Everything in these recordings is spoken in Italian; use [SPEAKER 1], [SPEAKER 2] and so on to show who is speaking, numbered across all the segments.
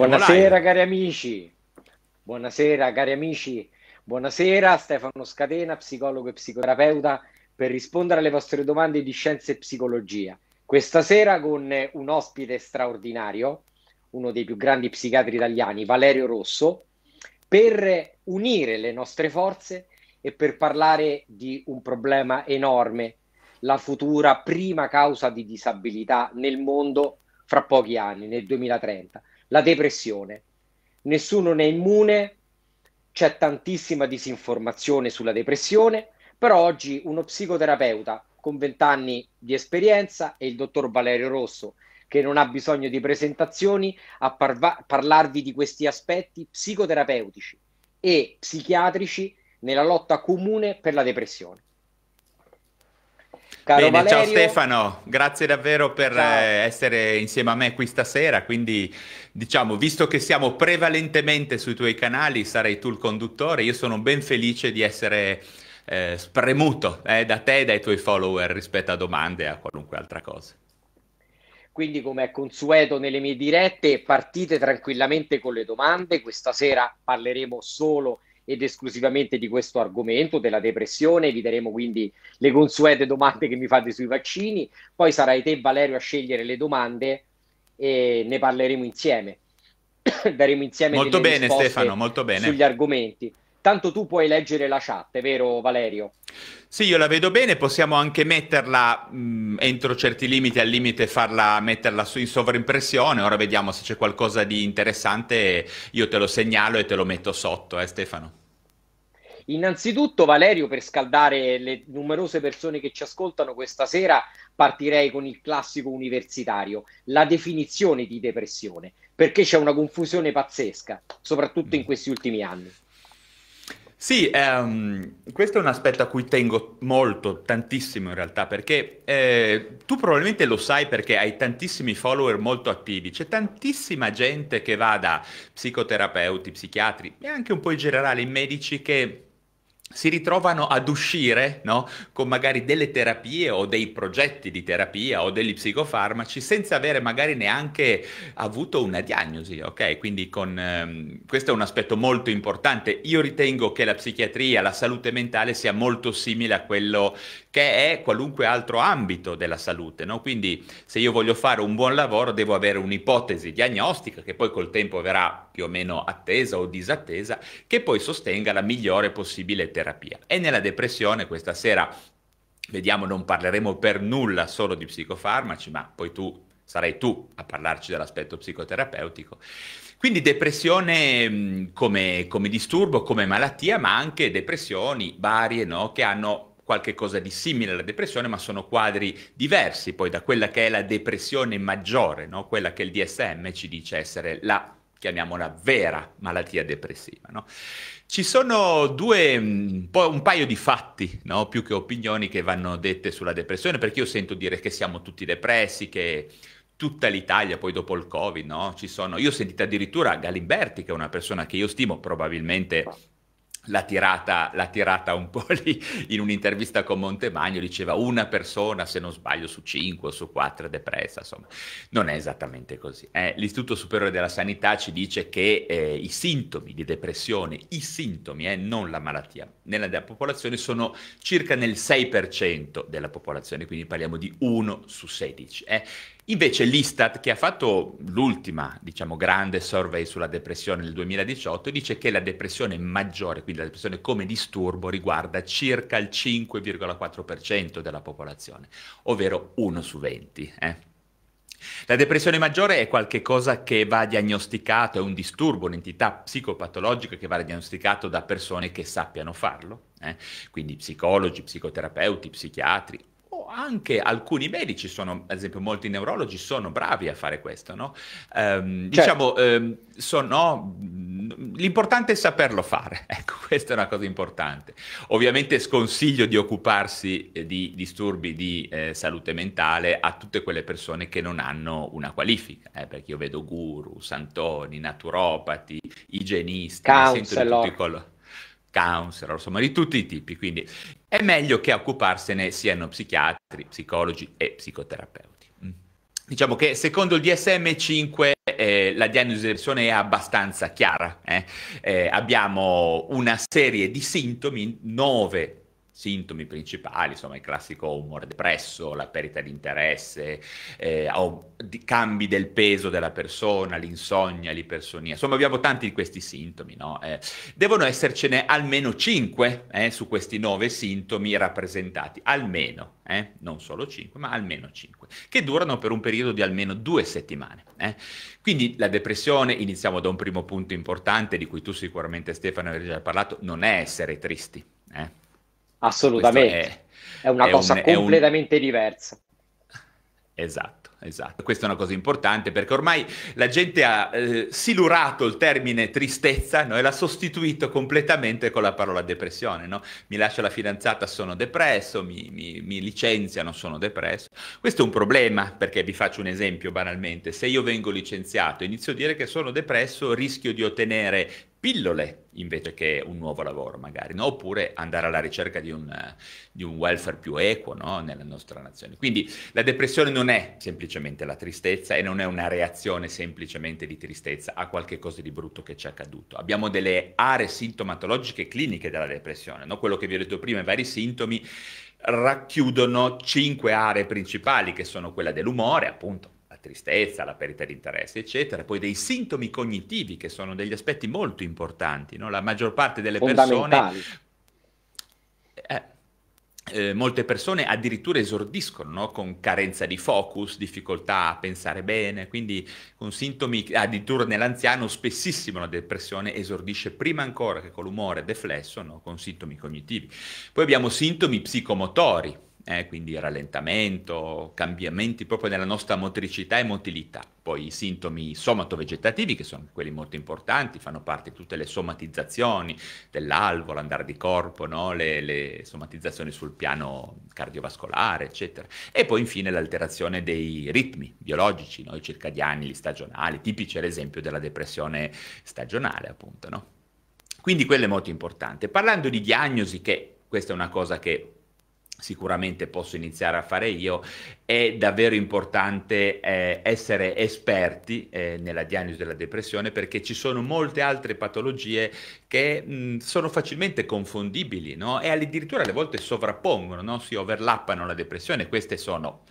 [SPEAKER 1] Buonasera Online.
[SPEAKER 2] cari amici, buonasera cari amici, buonasera Stefano Scatena, psicologo e psicoterapeuta, per rispondere alle vostre domande di scienza e psicologia. Questa sera con un ospite straordinario, uno dei più grandi psichiatri italiani, Valerio Rosso, per unire le nostre forze e per parlare di un problema enorme, la futura prima causa di disabilità nel mondo fra pochi anni, nel 2030 la depressione. Nessuno ne è immune, c'è tantissima disinformazione sulla depressione, però oggi uno psicoterapeuta con 20 anni di esperienza e il dottor Valerio Rosso, che non ha bisogno di presentazioni, a parva- parlarvi di questi aspetti psicoterapeutici e psichiatrici nella lotta comune per la depressione. Caro Bene, Valerio. ciao
[SPEAKER 1] Stefano, grazie davvero per ciao. Eh, essere insieme a me qui stasera, quindi diciamo, visto che siamo prevalentemente sui tuoi canali, sarei tu il conduttore, io sono ben felice di essere eh, spremuto eh, da te e dai tuoi follower rispetto a domande e a qualunque altra cosa.
[SPEAKER 2] Quindi, come è consueto nelle mie dirette, partite tranquillamente con le domande. Questa sera parleremo solo di ed esclusivamente di questo argomento della depressione. Eviteremo quindi le consuete domande che mi fate sui vaccini. Poi sarai te, Valerio, a scegliere le domande e ne parleremo insieme. Daremo insieme molto bene, Stefano, molto bene. sugli argomenti. Tanto tu puoi leggere la chat, è vero Valerio?
[SPEAKER 1] Sì, io la vedo bene, possiamo anche metterla mh, entro certi limiti, al limite farla, metterla su, in sovraimpressione, ora vediamo se c'è qualcosa di interessante, io te lo segnalo e te lo metto sotto, eh Stefano.
[SPEAKER 2] Innanzitutto, Valerio, per scaldare le numerose persone che ci ascoltano questa sera, partirei con il classico universitario, la definizione di depressione, perché c'è una confusione pazzesca, soprattutto in mm. questi ultimi anni.
[SPEAKER 1] Sì, ehm, questo è un aspetto a cui tengo molto, tantissimo in realtà, perché eh, tu probabilmente lo sai perché hai tantissimi follower molto attivi, c'è tantissima gente che va da psicoterapeuti, psichiatri e anche un po' in generale i medici che si ritrovano ad uscire no? con magari delle terapie o dei progetti di terapia o degli psicofarmaci senza avere magari neanche avuto una diagnosi, ok? Quindi con, ehm, questo è un aspetto molto importante. Io ritengo che la psichiatria, la salute mentale sia molto simile a quello che è qualunque altro ambito della salute. No? Quindi se io voglio fare un buon lavoro devo avere un'ipotesi diagnostica che poi col tempo verrà più o meno attesa o disattesa, che poi sostenga la migliore possibile terapia. E nella depressione questa sera... Vediamo, non parleremo per nulla solo di psicofarmaci, ma poi tu sarai tu a parlarci dell'aspetto psicoterapeutico. Quindi depressione mm, come, come, disturbo, come malattia, ma anche depressioni varie no? che hanno qualche cosa di simile alla depressione, ma sono quadri diversi poi da quella che è la depressione maggiore, no? quella che il DSM ci dice essere la chiamiamola vera malattia depressiva. No? Ci sono due, mm, un, paio di fatti, no? più che opinioni, che vanno dette sulla depressione, perché io sento dire che siamo tutti depressi, che tutta l'Italia, poi dopo il Covid, no? Ci sono, io ho sentito addirittura Galimberti, che è una persona che io stimo, probabilmente la tirata, l'ha tirata, un po' lì in un'intervista con Montemagno, diceva una persona, se non sbaglio, su cinque o su quattro è depressa, insomma, non è esattamente così. Eh, L'Istituto Superiore della Sanità ci dice che eh, i sintomi di depressione, i sintomi, eh, non la malattia, nella popolazione sono circa nel 6% della popolazione, quindi parliamo di 1 su 16. Eh. Invece l'Istat, che ha fatto l'ultima, diciamo, grande survey sulla depressione nel 2018, dice che la depressione maggiore, quindi la depressione come disturbo, riguarda circa il 5,4% della popolazione, ovvero 1 su 20. Eh? La depressione maggiore è qualcosa che va diagnosticato, è un disturbo, un'entità psicopatologica che va diagnosticato da persone che sappiano farlo, eh? quindi psicologi, psicoterapeuti, psichiatri anche alcuni medici sono, ad esempio molti neurologi sono bravi a fare questo, no? Ehm, certo. Diciamo, ehm, sono, l'importante è saperlo fare, ecco, questa è una cosa importante. Ovviamente sconsiglio di occuparsi eh, di disturbi di eh, salute mentale a tutte quelle persone che non hanno una qualifica, eh, perché io vedo guru, santoni, naturopati, igienisti, sento di tutti colori counselor, insomma di tutti i tipi, quindi è meglio che occuparsene siano psichiatri, psicologi e psicoterapeuti. Mm. Diciamo che secondo il DSM-5 eh, la diagnosi di persona è abbastanza chiara. Eh? Eh, abbiamo una serie di sintomi, nove sintomi principali, insomma il classico umore depresso, la perdita di interesse, eh, di cambi del peso della persona, l'insonnia, l'ipersonia, insomma abbiamo tanti di questi sintomi, no? eh, devono essercene almeno 5 eh, su questi 9 sintomi rappresentati, almeno, eh, non solo 5, ma almeno 5, che durano per un periodo di almeno due settimane. Eh. Quindi la depressione, iniziamo da un primo punto importante di cui tu sicuramente Stefano avevi già parlato, non è essere tristi. Eh? Assolutamente. È, è, una è cosa un, completamente
[SPEAKER 2] un... diversa.
[SPEAKER 1] Esatto. Esatto, questa è una cosa importante perché ormai la gente ha eh, silurato il termine tristezza no? e l'ha sostituito completamente con la parola depressione. No? Mi lascia la fidanzata, sono depresso, mi, mi, mi, licenziano, sono depresso. Questo è un problema perché vi faccio un esempio banalmente. Se io vengo licenziato e inizio a dire che sono depresso, rischio di ottenere pillole invece che un nuovo lavoro magari, no? oppure andare alla ricerca di un, eh, di un welfare più equo no? nella nostra nazione. Quindi la depressione non è semplicemente la tristezza e non è una reazione semplicemente di tristezza a qualche cosa di brutto che ci è accaduto. Abbiamo delle aree sintomatologiche cliniche della depressione, no? quello che vi ho detto prima, i vari sintomi racchiudono cinque aree principali che sono quella dell'umore, appunto tristezza, la perdita di interesse, eccetera, poi dei sintomi cognitivi che sono degli aspetti molto importanti, no? la maggior parte delle persone... Eh, eh, molte persone addirittura esordiscono no? con carenza di focus, difficoltà a pensare bene, quindi con sintomi addirittura nell'anziano spessissimo la depressione esordisce prima ancora che con l'umore deflesso, no? con sintomi cognitivi. Poi abbiamo sintomi psicomotori, eh, quindi rallentamento, cambiamenti proprio nella nostra motricità e motilità. Poi i sintomi somatovegetativi, che sono quelli molto importanti, fanno parte di tutte le somatizzazioni dell'alvo, l'andare di corpo, no? le, le, somatizzazioni sul piano cardiovascolare, eccetera. E poi infine l'alterazione dei ritmi biologici, no? i circadiani, gli stagionali, tipici ad esempio della depressione stagionale, appunto. No? Quindi quello è molto importante. Parlando di diagnosi, che questa è una cosa che sicuramente posso iniziare a fare io, è davvero importante eh, essere esperti eh, nella diagnosi della depressione perché ci sono molte altre patologie che mh, mm, sono facilmente confondibili no? e addirittura alle volte sovrappongono, no? si overlappano la depressione. Queste sono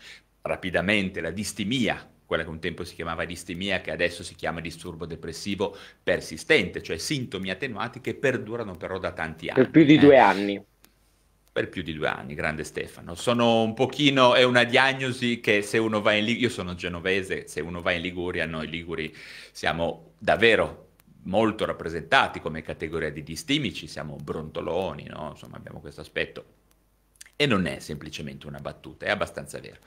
[SPEAKER 1] rapidamente la distimia, quella che un tempo si chiamava distimia, che adesso si chiama disturbo depressivo persistente, cioè sintomi attenuati che perdurano però da tanti anni. Per più di eh. due anni per più di due anni, grande Stefano. Sono un pochino, è una diagnosi che se uno va in Liguria, io sono genovese, se uno va in Liguria, noi Liguri siamo davvero molto rappresentati come categoria di distimici, siamo brontoloni, no? insomma abbiamo questo aspetto. E non è semplicemente una battuta, è abbastanza vero.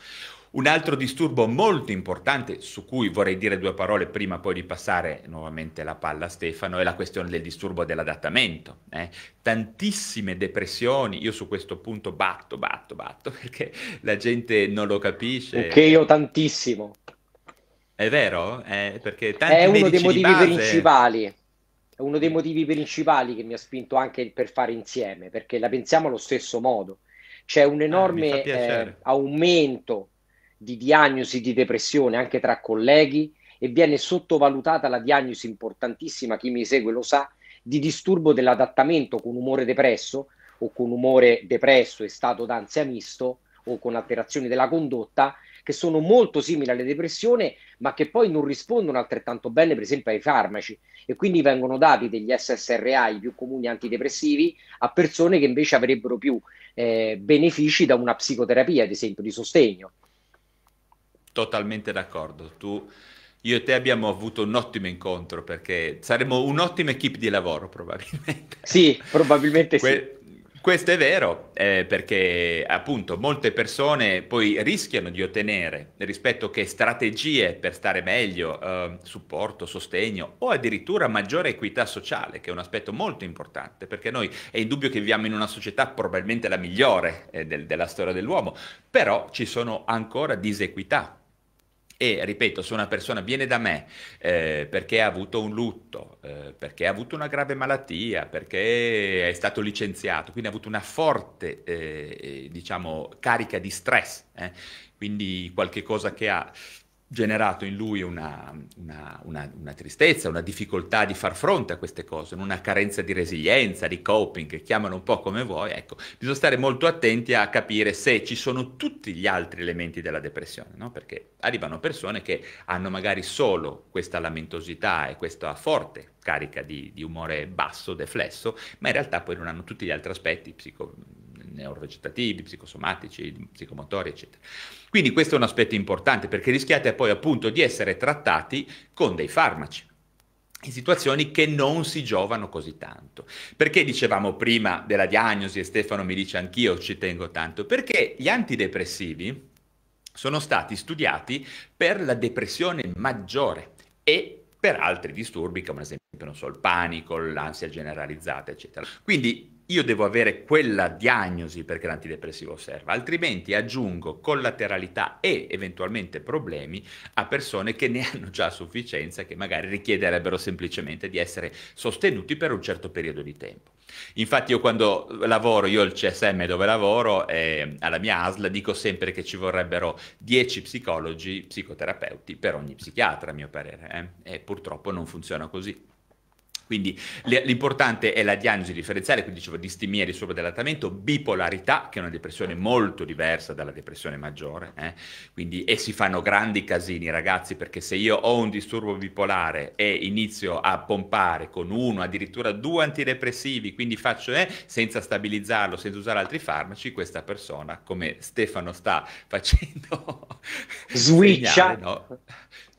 [SPEAKER 1] Un altro disturbo molto importante su cui vorrei dire due parole prima poi di passare nuovamente la palla a Stefano è la questione del disturbo dell'adattamento. Eh? Tantissime depressioni, io su questo punto batto, batto, batto perché la gente non lo capisce. Che io
[SPEAKER 2] tantissimo.
[SPEAKER 1] È vero? Eh, perché tanti è uno dei motivi base... principali.
[SPEAKER 2] È uno dei motivi principali che mi ha spinto anche per fare insieme, perché la pensiamo allo stesso modo. C'è un ah, enorme ah, eh, aumento di diagnosi di depressione anche tra colleghi e viene sottovalutata la diagnosi importantissima, chi mi segue lo sa, di disturbo dell'adattamento con umore depresso o con umore depresso e stato d'ansia misto o con alterazioni della condotta che sono molto simili alle depressioni ma che poi non rispondono altrettanto bene per esempio ai farmaci e quindi vengono dati degli SSRA i più comuni antidepressivi a persone che invece avrebbero più eh, benefici da una psicoterapia ad esempio di sostegno
[SPEAKER 1] totalmente d'accordo. Tu, io e te abbiamo avuto un ottimo incontro perché saremmo un'ottima equipe di lavoro probabilmente. Sì, probabilmente que- sì. Questo è vero eh, perché appunto molte persone poi rischiano di ottenere rispetto che strategie per stare meglio, eh, supporto, sostegno o addirittura maggiore equità sociale, che è un aspetto molto importante perché noi è indubbio che viviamo in una società probabilmente la migliore eh, del, della storia dell'uomo, però ci sono ancora disequità e ripeto, se una persona viene da me eh, perché ha avuto un lutto, eh, perché ha avuto una grave malattia, perché è stato licenziato, quindi ha avuto una forte, eh, eh diciamo, carica di stress, eh, quindi qualche cosa che ha generato in lui una, una, una, una, tristezza, una difficoltà di far fronte a queste cose, una carenza di resilienza, di coping, chiamano un po' come vuoi, ecco, bisogna stare molto attenti a capire se ci sono tutti gli altri elementi della depressione, no? perché arrivano persone che hanno magari solo questa lamentosità e questa forte carica di, di umore basso, deflesso, ma in realtà poi non hanno tutti gli altri aspetti psico- neurovegetativi, psicosomatici, psicomotori, eccetera. Quindi questo è un aspetto importante perché rischiate poi appunto di essere trattati con dei farmaci in situazioni che non si giovano così tanto. Perché dicevamo prima della diagnosi, e Stefano mi dice anch'io ci tengo tanto, perché gli antidepressivi sono stati studiati per la depressione maggiore e per altri disturbi come ad esempio non so, il panico, l'ansia generalizzata, eccetera. Quindi io devo avere quella diagnosi perché l'antidepressivo serve, altrimenti aggiungo collateralità e eventualmente problemi a persone che ne hanno già a sufficienza, che magari richiederebbero semplicemente di essere sostenuti per un certo periodo di tempo. Infatti io quando lavoro, io al CSM dove lavoro, eh, alla mia ASL, dico sempre che ci vorrebbero 10 psicologi, psicoterapeuti per ogni psichiatra, a mio parere, eh? e purtroppo non funziona così. Quindi l'importante è la diagnosi differenziale, quindi dicevo distimia, disturbo dell'allattamento, bipolarità, che è una depressione molto diversa dalla depressione maggiore, eh? quindi, e si fanno grandi casini ragazzi, perché se io ho un disturbo bipolare e inizio a pompare con uno, addirittura due antidepressivi, quindi faccio eh, senza stabilizzarlo, senza usare altri farmaci, questa persona, come Stefano sta facendo, switcha. Segnale, no?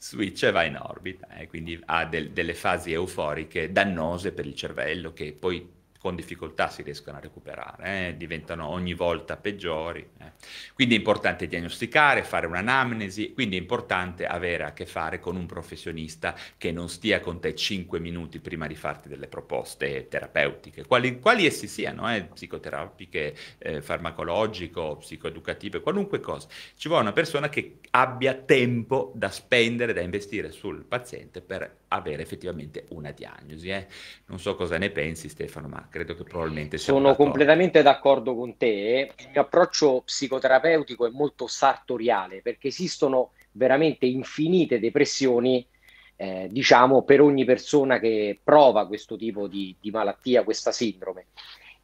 [SPEAKER 1] switch e va in orbita e eh, quindi ha del, delle fasi euforiche dannose per il cervello che poi con difficoltà si riescono a recuperare, eh? diventano ogni volta peggiori. Eh? Quindi è importante diagnosticare, fare un'anamnesi, quindi è importante avere a che fare con un professionista che non stia con te 5 minuti prima di farti delle proposte terapeutiche, quali, quali essi siano, eh? psicoterapiche, eh, farmacologico, psicoeducative, qualunque cosa. Ci vuole una persona che abbia tempo da spendere, da investire sul paziente per avere effettivamente una diagnosi. Eh. Non so cosa ne pensi Stefano, ma credo che probabilmente sia... Sono
[SPEAKER 2] completamente d'accordo con te. Eh. Il mio approccio psicoterapeutico è molto sartoriale perché esistono veramente infinite depressioni, eh, diciamo, per ogni persona che prova questo tipo di, di malattia, questa sindrome.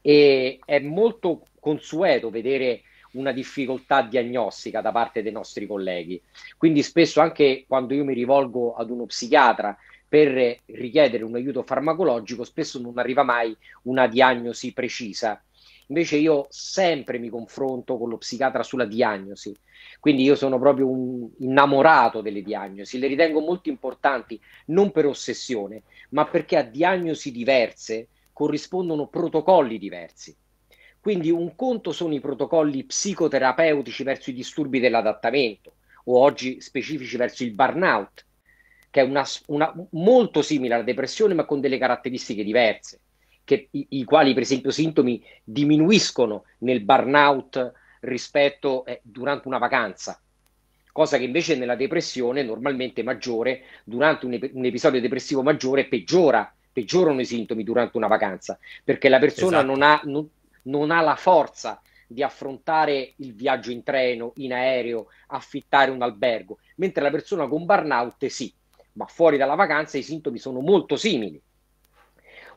[SPEAKER 2] E è molto consueto vedere una difficoltà diagnostica da parte dei nostri colleghi. Quindi spesso anche quando io mi rivolgo ad uno psichiatra per richiedere un aiuto farmacologico spesso non arriva mai una diagnosi precisa. Invece io sempre mi confronto con lo psichiatra sulla diagnosi, quindi io sono proprio un innamorato delle diagnosi, le ritengo molto importanti, non per ossessione, ma perché a diagnosi diverse corrispondono protocolli diversi. Quindi un conto sono i protocolli psicoterapeutici verso i disturbi dell'adattamento o oggi specifici verso il burnout, che è una, una, molto simile alla depressione ma con delle caratteristiche diverse, che, i, i, quali per esempio sintomi diminuiscono nel burnout rispetto eh, durante una vacanza, cosa che invece nella depressione normalmente maggiore, durante un, un episodio depressivo maggiore peggiora, peggiorano i sintomi durante una vacanza, perché la persona esatto. non, ha, non, non ha la forza di affrontare il viaggio in treno, in aereo, affittare un albergo, mentre la persona con burnout sì, ma fuori dalla vacanza i sintomi sono molto simili.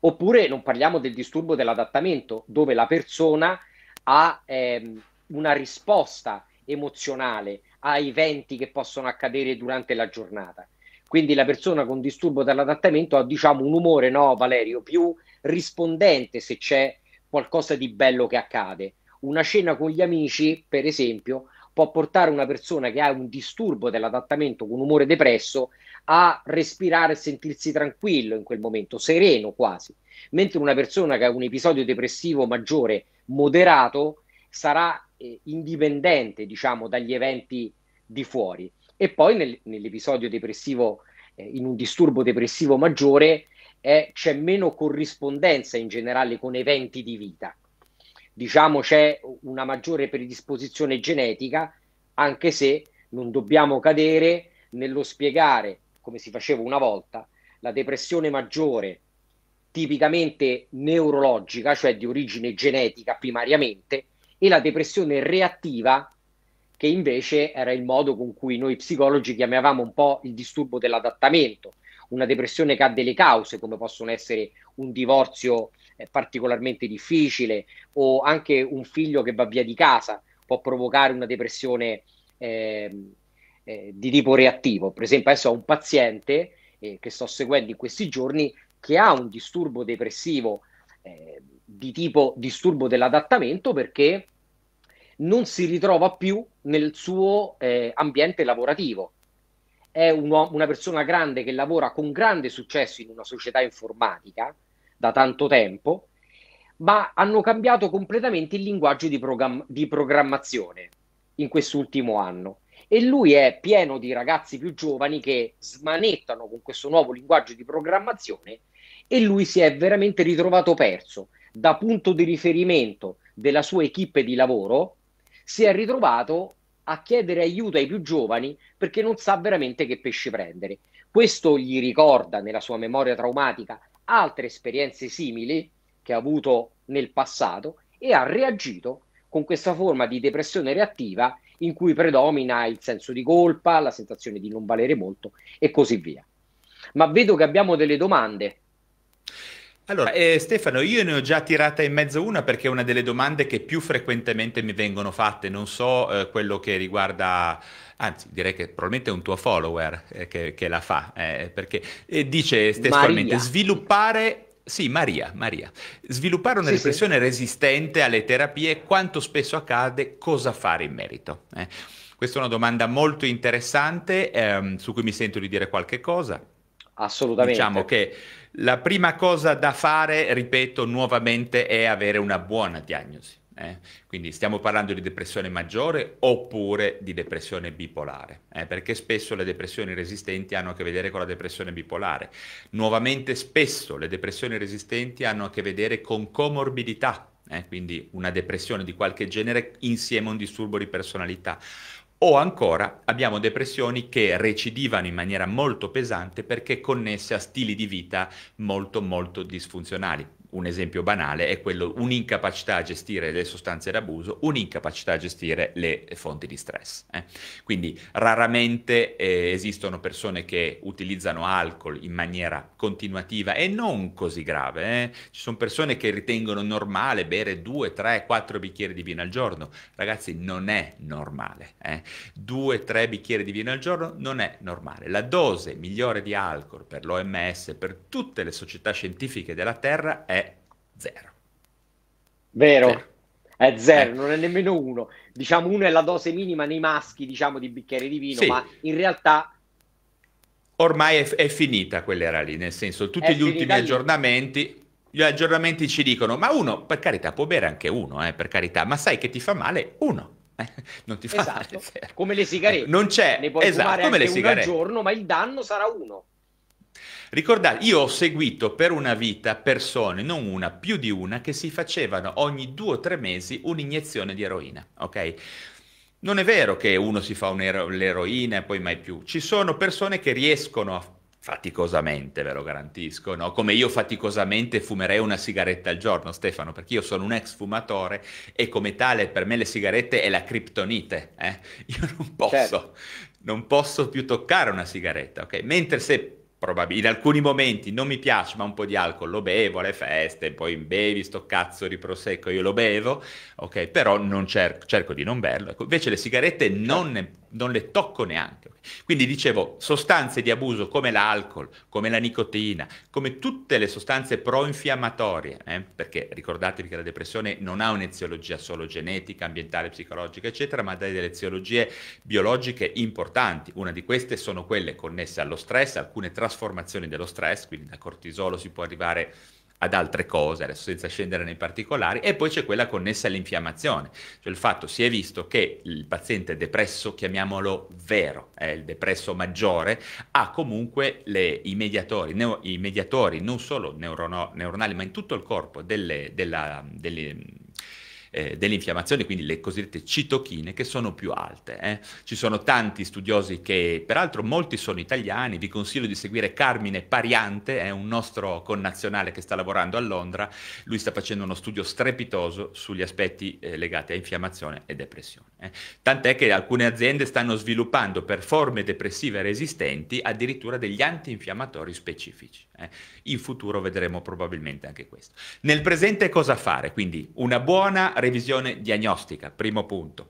[SPEAKER 2] Oppure non parliamo del disturbo dell'adattamento, dove la persona ha ehm, una risposta emozionale a eventi che possono accadere durante la giornata. Quindi la persona con disturbo dell'adattamento ha diciamo un umore, no Valerio, più rispondente se c'è qualcosa di bello che accade. Una cena con gli amici, per esempio, può portare una persona che ha un disturbo dell'adattamento con umore depresso a respirare e sentirsi tranquillo in quel momento, sereno quasi, mentre una persona che ha un episodio depressivo maggiore, moderato, sarà eh, indipendente, diciamo, dagli eventi di fuori. E poi nel, nell'episodio depressivo, eh, in un disturbo depressivo maggiore, eh, c'è meno corrispondenza in generale con eventi di vita diciamo c'è una maggiore predisposizione genetica, anche se non dobbiamo cadere nello spiegare, come si faceva una volta, la depressione maggiore tipicamente neurologica, cioè di origine genetica primariamente, e la depressione reattiva, che invece era il modo con cui noi psicologi chiamavamo un po' il disturbo dell'adattamento, una depressione che ha delle cause, come possono essere un divorzio particolarmente difficile o anche un figlio che va via di casa può provocare una depressione eh, eh, di tipo reattivo. Per esempio adesso ho un paziente eh, che sto seguendo in questi giorni che ha un disturbo depressivo ehm, di tipo disturbo dell'adattamento perché non si ritrova più nel suo eh, ambiente lavorativo è un una persona grande che lavora con grande successo in una società informatica, da tanto tempo, ma hanno cambiato completamente il linguaggio di, program- di programmazione in quest'ultimo anno. E lui è pieno di ragazzi più giovani che smanettano con questo nuovo linguaggio di programmazione e lui si è veramente ritrovato perso da punto di riferimento della sua equipe di lavoro, si è ritrovato a chiedere aiuto ai più giovani perché non sa veramente che pesci prendere. Questo gli ricorda nella sua memoria traumatica altre esperienze simili che ha avuto nel passato e ha reagito con questa forma di depressione reattiva in cui predomina il senso di colpa, la sensazione di non valere molto e così via. Ma vedo che abbiamo delle domande.
[SPEAKER 1] Allora, eh, Stefano, io ne ho già tirata in mezzo una perché è una delle domande che più frequentemente mi vengono fatte, non so eh, quello che riguarda anzi direi che probabilmente è un tuo follower eh, che, che, la fa, eh, perché eh, dice testualmente Maria. sviluppare... Sì, Maria, Maria. Sviluppare una sì, riflessione sì. resistente alle terapie, quanto spesso accade, cosa fare in merito? Eh, questa è una domanda molto interessante ehm, su cui mi sento di dire qualche cosa. Assolutamente. Diciamo che la prima cosa da fare, ripeto nuovamente, è avere una buona diagnosi. Eh? Quindi stiamo parlando di depressione maggiore oppure di depressione bipolare, eh? perché spesso le depressioni resistenti hanno a che vedere con la depressione bipolare. Nuovamente spesso le depressioni resistenti hanno a che vedere con comorbidità, eh? quindi una depressione di qualche genere insieme a un disturbo di personalità. O ancora abbiamo depressioni che recidivano in maniera molto pesante perché connesse a stili di vita molto molto disfunzionali un esempio banale è quello un'incapacità a gestire le sostanze d'abuso, un'incapacità a gestire le fonti di stress. Eh. Quindi raramente eh, esistono persone che utilizzano alcol in maniera continuativa e non così grave. Eh. Ci sono persone che ritengono normale bere 2, 3, 4 bicchieri di vino al giorno. Ragazzi, non è normale. 2, eh. 3 bicchieri di vino al giorno non è normale. La dose migliore di alcol per l'OMS, per tutte le società scientifiche della Terra è Zero. Vero. Zero. È eh, zero, eh.
[SPEAKER 2] non è nemmeno uno. Diciamo uno è la dose minima nei maschi, diciamo, di bicchiere di vino, sì. ma in realtà
[SPEAKER 1] ormai è, è, finita quell'era lì, nel senso tutti è gli ultimi lì. aggiornamenti, gli aggiornamenti ci dicono, ma uno, per carità, può bere anche uno, eh, per carità, ma sai che ti fa male uno. Eh, non ti fa esatto. male, zero.
[SPEAKER 2] come le sigarette. non c'è, ne puoi esatto, fumare come anche le sigarette. un giorno, ma il danno sarà uno.
[SPEAKER 1] Ricordate, io ho seguito per una vita persone, non una, più di una, che si facevano ogni due o tre mesi un'iniezione di eroina, ok? Non è vero che uno si fa l'eroina e poi mai più. Ci sono persone che riescono a faticosamente, ve lo garantisco, no? come io faticosamente fumerei una sigaretta al giorno, Stefano, perché io sono un ex fumatore e come tale per me le sigarette è la criptonite, eh? io non posso, certo. non posso più toccare una sigaretta, ok? Mentre se Probabil- in alcuni momenti non mi piace, ma un po' di alcol lo bevo alle feste, poi bevi sto cazzo di prosecco, io lo bevo, ok, però cer- cerco di non berlo. Ecco, invece le sigarette non ne non le tocco neanche. Quindi dicevo, sostanze di abuso come l'alcol, come la nicotina, come tutte le sostanze pro-infiammatorie, eh? perché ricordatevi che la depressione non ha un'eziologia solo genetica, ambientale, psicologica, eccetera, ma ha delle eziologie biologiche importanti. Una di queste sono quelle connesse allo stress, alcune trasformazioni dello stress, quindi da cortisolo si può arrivare a ad altre cose, adesso senza scendere nei particolari, e poi c'è quella connessa all'infiammazione, cioè il fatto si è visto che il paziente depresso, chiamiamolo vero, è il depresso maggiore, ha comunque le, i, mediatori, neo, i mediatori non solo neurono, neuronali ma in tutto il corpo delle, della, delle eh, dell'infiammazione, quindi le cosiddette citochine, che sono più alte. Eh. Ci sono tanti studiosi che, peraltro molti sono italiani, vi consiglio di seguire Carmine Pariante, è un nostro connazionale che sta lavorando a Londra, lui sta facendo uno studio strepitoso sugli aspetti eh, legati a infiammazione e depressione. Eh. Tant'è che alcune aziende stanno sviluppando per forme depressive resistenti addirittura degli antinfiammatori specifici. Eh. In futuro vedremo probabilmente anche questo. Nel presente cosa fare? Quindi una buona revisione diagnostica, primo punto.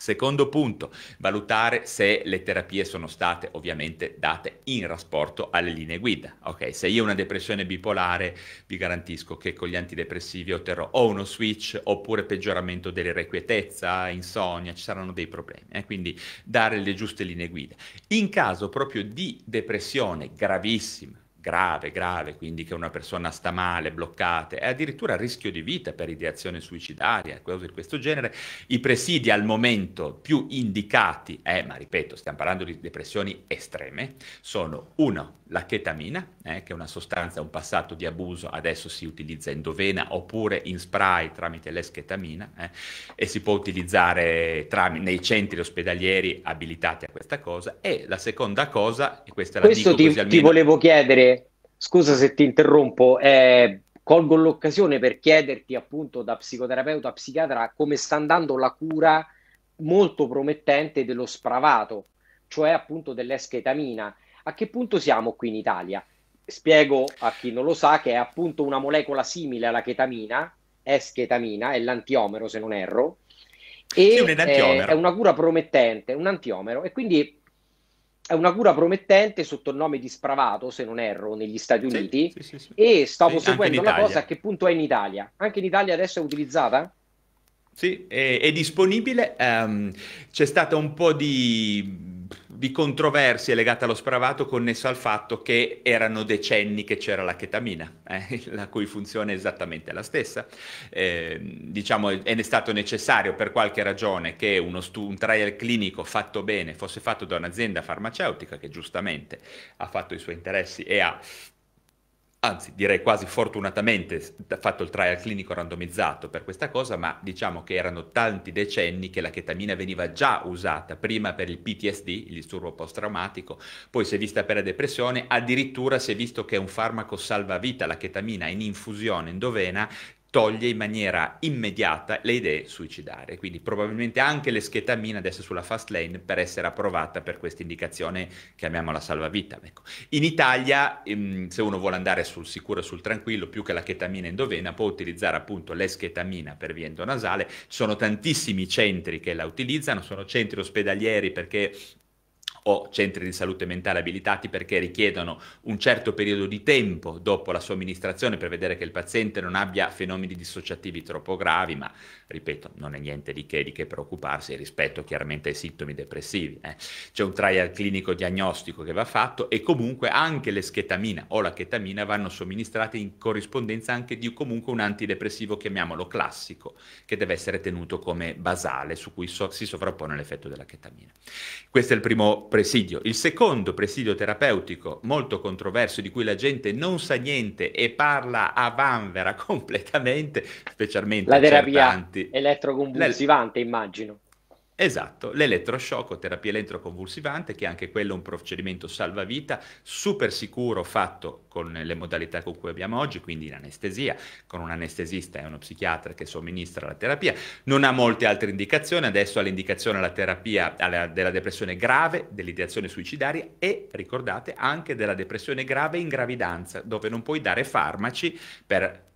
[SPEAKER 1] Secondo punto, valutare se le terapie sono state ovviamente date in rapporto alle linee guida. Ok, se io ho una depressione bipolare, vi garantisco che con gli antidepressivi otterrò o uno switch oppure peggioramento dell'irrequietezza, insonnia, ci saranno dei problemi. Eh? Quindi dare le giuste linee guida. In caso proprio di depressione gravissima, grave, grave, quindi che una persona sta male, bloccata, è addirittura a rischio di vita per ideazione suicidaria, cose di questo genere. I presidi al momento più indicati, eh, ma ripeto, stiamo parlando di depressioni estreme, sono uno, la chetamina, eh, che è una sostanza, un passato di abuso, adesso si utilizza in dovena oppure in spray tramite l'eschetamina eh, e si può utilizzare tram- nei centri ospedalieri abilitati a questa cosa. E la seconda cosa, e questa è la dico ti, almeno... ti volevo
[SPEAKER 2] chiedere, scusa se ti interrompo, eh, colgo l'occasione per chiederti appunto da psicoterapeuta a psichiatra come sta andando la cura molto promettente dello spravato, cioè appunto dell'eschetamina a che punto siamo qui in Italia? Spiego a chi non lo sa che è appunto una molecola simile alla chetamina, eschetamina, è l'antiomero se non erro, e sì, un è, è una cura promettente, un antiomero, e quindi è una cura promettente sotto il nome di Spravato, se non erro, negli Stati Uniti. Sì, sì, sì, e stavo seguendo la cosa a che punto è in Italia. Anche in Italia adesso è utilizzata?
[SPEAKER 1] Sì, è, è disponibile. Um, c'è stata un po' di di controversie legate allo spravato connesso al fatto che erano decenni che c'era la chetamina, eh, la cui funzione è esattamente la stessa. Eh, diciamo, è stato necessario per qualche ragione che uno stu- un trial clinico fatto bene fosse fatto da un'azienda farmaceutica che giustamente ha fatto i suoi interessi e ha anzi direi quasi fortunatamente fatto il trial clinico randomizzato per questa cosa, ma diciamo che erano tanti decenni che la chetamina veniva già usata, prima per il PTSD, il disturbo post-traumatico, poi si è vista per la depressione, addirittura si è visto che è un farmaco salvavita, la chetamina in infusione endovena, toglie in maniera immediata le idee suicidarie. Quindi probabilmente anche l'eschetamina adesso sulla fast lane per essere approvata per questa indicazione, chiamiamola salvavita. Ecco. In Italia, ehm, se uno vuole andare sul sicuro e sul tranquillo, più che la chetamina endovena, può utilizzare appunto l'eschetamina per via endonasale. Ci sono tantissimi centri che la utilizzano, sono centri ospedalieri perché o centri di salute mentale abilitati perché richiedono un certo periodo di tempo dopo la somministrazione per vedere che il paziente non abbia fenomeni dissociativi troppo gravi, ma ripeto, non è niente di che, di che preoccuparsi rispetto chiaramente ai sintomi depressivi. Eh. C'è un trial clinico diagnostico che va fatto e comunque anche l'eschetamina o la chetamina vanno somministrate in corrispondenza anche di comunque un antidepressivo, chiamiamolo classico, che deve essere tenuto come basale su cui so- si sovrappone l'effetto della chetamina. Questo è il primo presidio. Il secondo presidio terapeutico molto controverso di cui la gente non sa niente e parla a vanvera completamente, specialmente la terapia elettroconvulsivante, immagino. Esatto, l'elettroshock o terapia elettroconvulsivante, che anche quello è un procedimento salvavita, super sicuro, fatto con le modalità con cui abbiamo oggi, quindi in anestesia, con un anestesista e uno psichiatra che somministra la terapia, non ha molte altre indicazioni, adesso ha l'indicazione alla terapia alla, della depressione grave, dell'ideazione suicidaria e, ricordate, anche della depressione grave in gravidanza, dove non puoi dare farmaci per,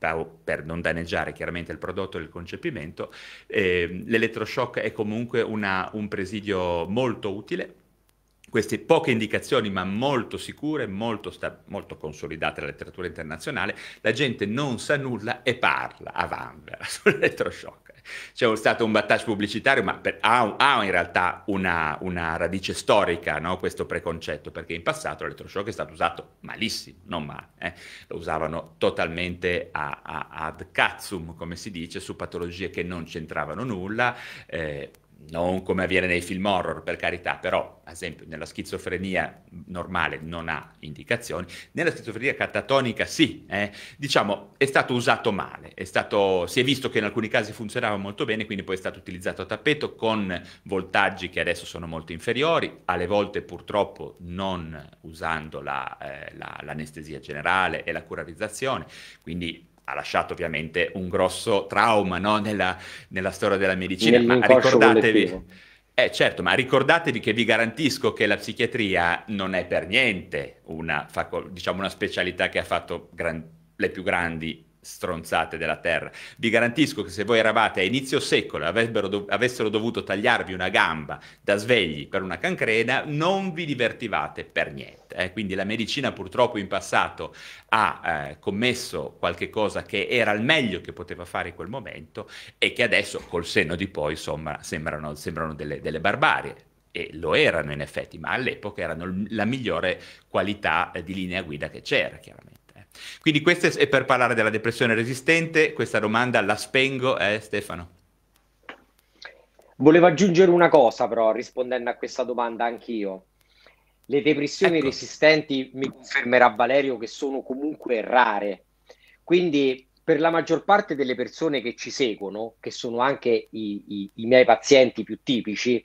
[SPEAKER 1] per non danneggiare chiaramente il prodotto del concepimento. Eh, l'elettroshock è comunque una, un presidio molto utile queste poche indicazioni, ma molto sicure, molto, sta- molto consolidate nella letteratura internazionale, la gente non sa nulla e parla a vanvera sull'elettroshock. C'è stato un battage pubblicitario, ma per, ha, ha, in realtà una, una radice storica no? questo preconcetto, perché in passato l'elettroshock è stato usato malissimo, non male, eh? lo usavano totalmente a, a, ad cazzum, come si dice, su patologie che non c'entravano nulla. Eh, non come avviene nei film horror per carità, però ad esempio nella schizofrenia normale non ha indicazioni, nella schizofrenia catatonica sì, eh, diciamo è stato usato male, è stato, si è visto che in alcuni casi funzionava molto bene, quindi poi è stato utilizzato a tappeto con voltaggi che adesso sono molto inferiori, alle volte purtroppo non usando la, eh, la, l'anestesia generale e la curarizzazione, quindi ha lasciato ovviamente un grosso trauma no? nella, nella, storia della medicina, ma ricordatevi... Eh certo, ma ricordatevi che vi garantisco che la psichiatria non è per niente una, diciamo, una specialità che ha fatto gran- le più grandi stronzate della terra. Vi garantisco che se voi eravate a inizio secolo e do- avessero dovuto tagliarvi una gamba da svegli per una cancrena, non vi divertivate per niente. Eh? Quindi la medicina purtroppo in passato ha eh, commesso qualche cosa che era il meglio che poteva fare in quel momento e che adesso col senno di poi insomma, sembrano, sembrano delle, delle barbarie e lo erano in effetti, ma all'epoca erano la migliore qualità eh, di linea guida che c'era, chiaramente. Quindi questo è per parlare della depressione resistente, questa domanda la spengo eh, Stefano.
[SPEAKER 2] Volevo aggiungere una cosa però rispondendo a questa domanda anch'io. Le depressioni ecco. resistenti, mi confermerà Valerio, che sono comunque rare. Quindi per la maggior parte delle persone che ci seguono, che sono anche i, i, i miei pazienti più tipici,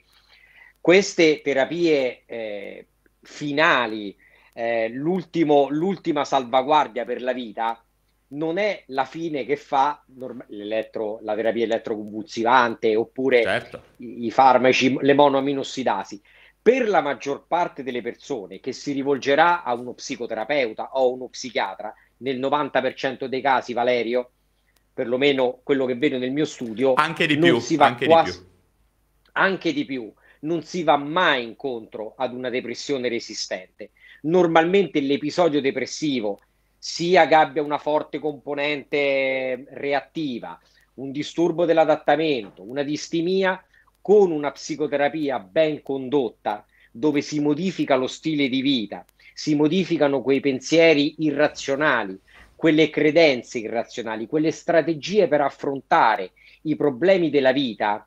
[SPEAKER 2] queste terapie eh, finali eh, l'ultima salvaguardia per la vita non è la fine che fa la terapia elettroconvulsivante oppure certo. i, i, farmaci, le monoaminossidasi. Per la maggior parte delle persone che si rivolgerà a uno psicoterapeuta o a uno psichiatra, nel 90% dei casi, Valerio, perlomeno quello che vedo nel mio studio, anche di più, anche, quasi, di
[SPEAKER 1] più.
[SPEAKER 2] anche di più, non si va mai incontro ad una depressione resistente normalmente l'episodio depressivo sia che abbia una forte componente reattiva, un disturbo dell'adattamento, una distimia, con una psicoterapia ben condotta, dove si modifica lo stile di vita, si modificano quei pensieri irrazionali, quelle credenze irrazionali, quelle strategie per affrontare i problemi della vita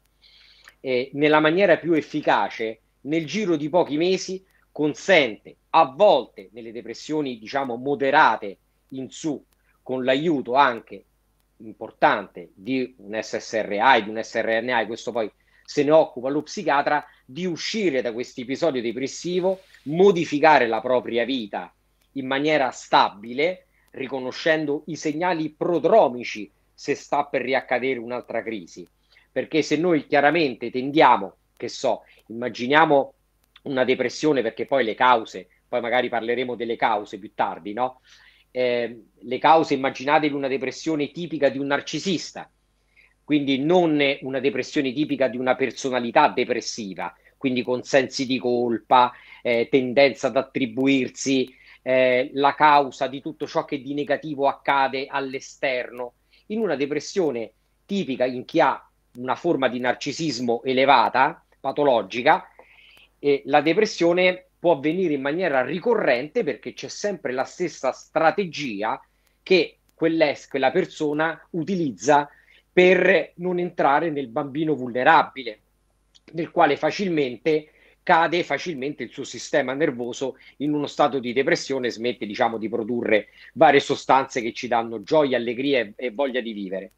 [SPEAKER 2] eh, nella maniera più efficace, nel giro di pochi mesi consente a volte nelle depressioni diciamo moderate in su con l'aiuto anche importante di un SSRI, di un SRNA, questo poi se ne occupa lo psichiatra, di uscire da questo episodio depressivo, modificare la propria vita in maniera stabile, riconoscendo i segnali prodromici se sta per riaccadere un'altra crisi. Perché se noi chiaramente tendiamo, che so, immaginiamo una depressione perché poi le cause poi magari parleremo delle cause più tardi, no? Eh, le cause immaginatevi una depressione tipica di un narcisista, quindi non una depressione tipica di una personalità depressiva, quindi con sensi di colpa, eh, tendenza ad attribuirsi eh, la causa di tutto ciò che di negativo accade all'esterno. In una depressione tipica in chi ha una forma di narcisismo elevata, patologica, eh, la depressione può avvenire in maniera ricorrente perché c'è sempre la stessa strategia che quella persona utilizza per non entrare nel bambino vulnerabile, nel quale facilmente cade facilmente il suo sistema nervoso in uno stato di depressione, smette diciamo di produrre varie sostanze che ci danno gioia, allegria e, voglia di vivere.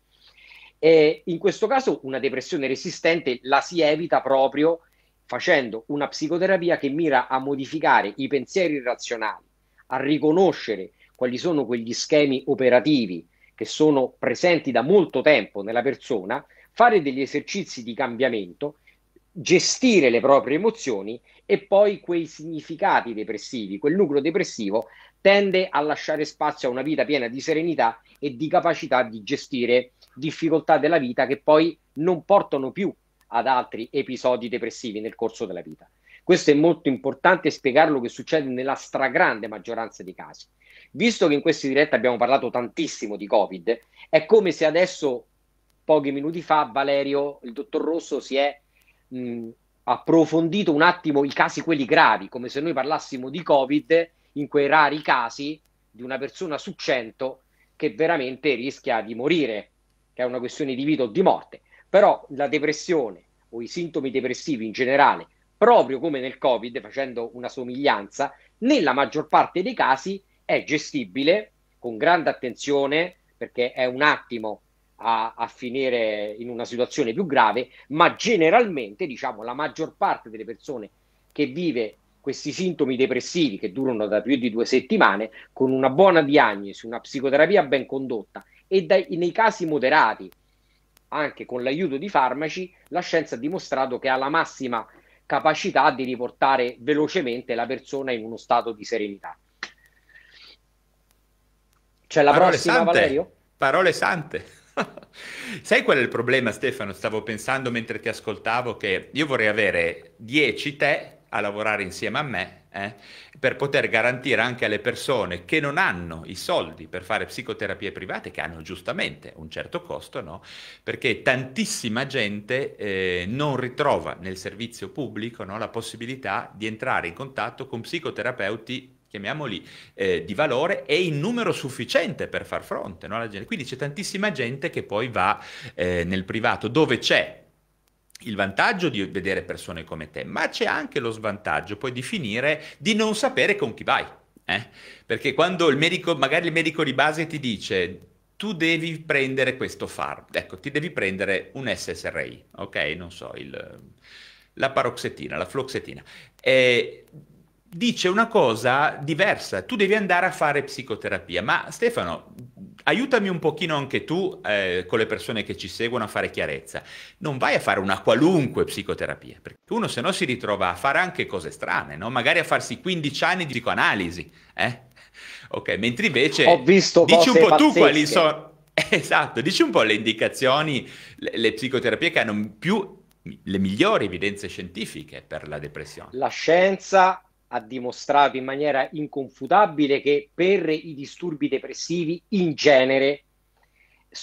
[SPEAKER 2] E in questo caso una depressione resistente la si evita proprio facendo una psicoterapia che mira a modificare i pensieri razionali, a riconoscere quali sono quegli schemi operativi che sono presenti da molto tempo nella persona, fare degli esercizi di cambiamento, gestire le proprie emozioni e poi quei significati depressivi, quel nucleo depressivo tende a lasciare spazio a una vita piena di serenità e di capacità di gestire difficoltà della vita che poi non portano più ad altri episodi depressivi nel corso della vita. Questo è molto importante spiegarlo che succede nella stragrande maggioranza dei casi. Visto che in questi diretti abbiamo parlato tantissimo di Covid, è come se adesso, pochi minuti fa, Valerio, il dottor Rosso, si è mh, mm, approfondito un attimo i casi quelli gravi, come se noi parlassimo di Covid in quei rari casi di una persona su 100 che veramente rischia di morire, che è una questione di vita o di morte. Però la depressione, o i sintomi depressivi in generale, proprio come nel Covid, facendo una somiglianza, nella maggior parte dei casi è gestibile con grande attenzione perché è un attimo a, a, finire in una situazione più grave, ma generalmente diciamo la maggior parte delle persone che vive questi sintomi depressivi che durano da più di due settimane, con una buona diagnosi, una psicoterapia ben condotta e dai, nei casi moderati, anche con l'aiuto di farmaci, la scienza ha dimostrato che ha la massima capacità di riportare velocemente la persona in uno stato di serenità.
[SPEAKER 1] C'è la Parole prossima, sante. Valerio? Parole sante. Sai qual è il problema, Stefano? Stavo pensando mentre ti ascoltavo che io vorrei avere 10 te a lavorare insieme a me eh, per poter garantire anche alle persone che non hanno i soldi per fare psicoterapie private, che hanno giustamente un certo costo, no? perché tantissima gente eh, non ritrova nel servizio pubblico no? la possibilità di entrare in contatto con psicoterapeuti chiamiamoli eh, di valore, e in numero sufficiente per far fronte no? Quindi c'è tantissima gente che poi va eh, nel privato, dove c'è il vantaggio di vedere persone come te, ma c'è anche lo svantaggio poi di finire di non sapere con chi vai. Eh? Perché quando il medico, magari il medico di base ti dice tu devi prendere questo far, ecco, ti devi prendere un SSRI, ok? Non so, il, la paroxetina, la floxetina. Eh, dice una cosa diversa, tu devi andare a fare psicoterapia, ma Stefano, aiutami un pochino anche tu eh, con le persone che ci seguono a fare chiarezza. Non vai a fare una qualunque psicoterapia, perché uno se no si ritrova a fare anche cose strane, no? magari a farsi 15 anni di psicoanalisi. Eh? Ok, mentre invece... Ho
[SPEAKER 2] visto dici un po' pazzesche. tu quali sono...
[SPEAKER 1] Esatto, dici un po' le indicazioni, le, le psicoterapie che hanno più le migliori evidenze scientifiche per la depressione.
[SPEAKER 2] La scienza ha dimostrato in maniera inconfutabile che per i disturbi depressivi in genere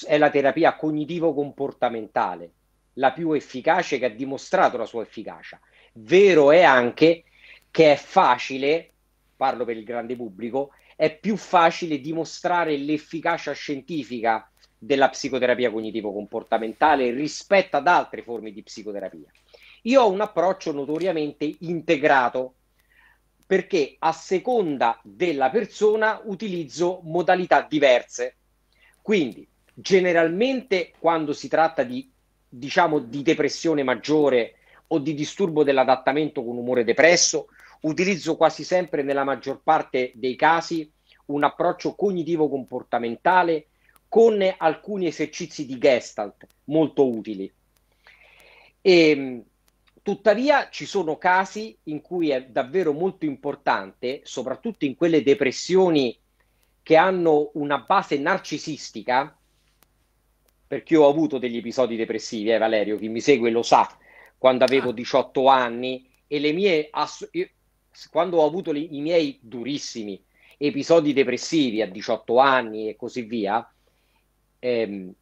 [SPEAKER 2] è la terapia cognitivo-comportamentale la più efficace che ha dimostrato la sua efficacia. Vero è anche che è facile, parlo per il grande pubblico, è più facile dimostrare l'efficacia scientifica della psicoterapia cognitivo-comportamentale rispetto ad altre forme di psicoterapia. Io ho un approccio notoriamente integrato perché a seconda della persona utilizzo modalità diverse. Quindi, generalmente quando si tratta di, diciamo, di depressione maggiore o di disturbo dell'adattamento con umore depresso, utilizzo quasi sempre nella maggior parte dei casi un approccio cognitivo comportamentale con alcuni esercizi di gestalt molto utili. E, ehm, Tuttavia ci sono casi in cui è davvero molto importante, soprattutto in quelle depressioni che hanno una base narcisistica, perché io ho avuto degli episodi depressivi, eh, Valerio, chi mi segue lo sa, quando avevo 18 ah. anni e le mie, ass- io, quando ho avuto le, i miei durissimi episodi depressivi a 18 anni e così via, ehm,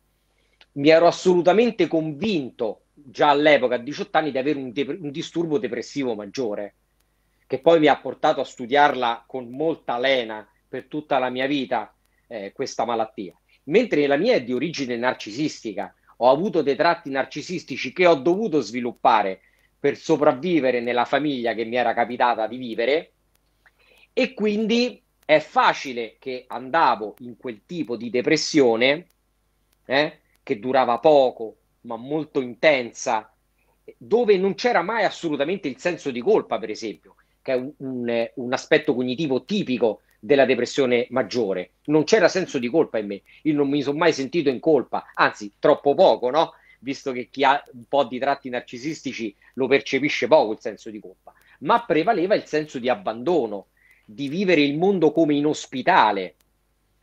[SPEAKER 2] mi ero assolutamente convinto già all'epoca, a 18 anni, di avere un, de- un disturbo depressivo maggiore, che poi mi ha portato a studiarla con molta lena per tutta la mia vita, eh, questa malattia. Mentre la mia è di origine narcisistica, ho avuto dei tratti narcisistici che ho dovuto sviluppare per sopravvivere nella famiglia che mi era capitata di vivere e quindi è facile che andavo in quel tipo di depressione eh, che durava poco ma molto intensa, dove non c'era mai assolutamente il senso di colpa, per esempio, che è un, un, un aspetto cognitivo tipico della depressione maggiore. Non c'era senso di colpa in me, io non mi sono mai sentito in colpa, anzi troppo poco, no? visto che chi ha un po' di tratti narcisistici lo percepisce poco il senso di colpa, ma prevaleva il senso di abbandono, di vivere il mondo come in ospitale,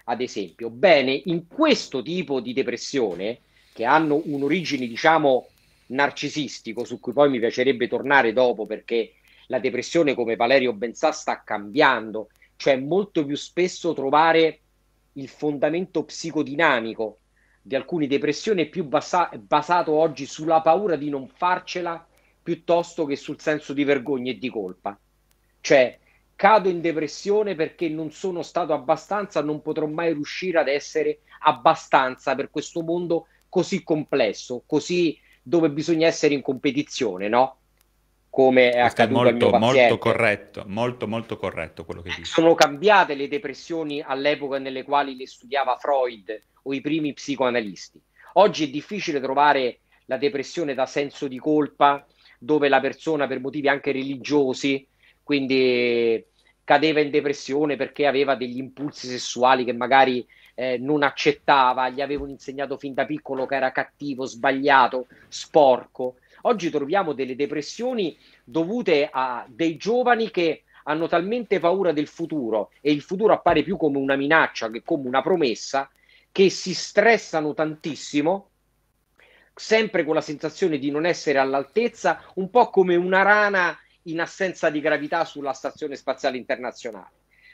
[SPEAKER 2] ad esempio. Bene, in questo tipo di depressione che hanno un'origine, diciamo, narcisistico, su cui poi mi piacerebbe tornare dopo, perché la depressione, come Valerio ben sa, sta cambiando, cioè molto più spesso trovare il fondamento psicodinamico di alcune depressioni è più basa- basato oggi sulla paura di non farcela piuttosto che sul senso di vergogna e di colpa. Cioè, cado in depressione perché non sono stato abbastanza, non potrò mai riuscire ad essere abbastanza per questo mondo così complesso, così dove bisogna essere in competizione, no? Come è Questo accaduto è molto, molto
[SPEAKER 1] corretto, molto molto corretto quello che dici.
[SPEAKER 2] Sono cambiate le depressioni all'epoca nelle quali le studiava Freud o i primi psicoanalisti. Oggi è difficile trovare la depressione da senso di colpa, dove la persona per motivi anche religiosi, quindi cadeva in depressione perché aveva degli impulsi sessuali che magari eh, non accettava, gli avevano insegnato fin da piccolo che era cattivo, sbagliato, sporco. Oggi troviamo delle depressioni dovute a dei giovani che hanno talmente paura del futuro e il futuro appare più come una minaccia che come una promessa che si stressano tantissimo sempre con la sensazione di non essere all'altezza, un po' come una rana in assenza di gravità sulla stazione spaziale internazionale.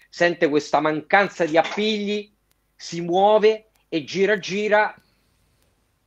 [SPEAKER 2] Sente questa mancanza di appigli si muove e gira gira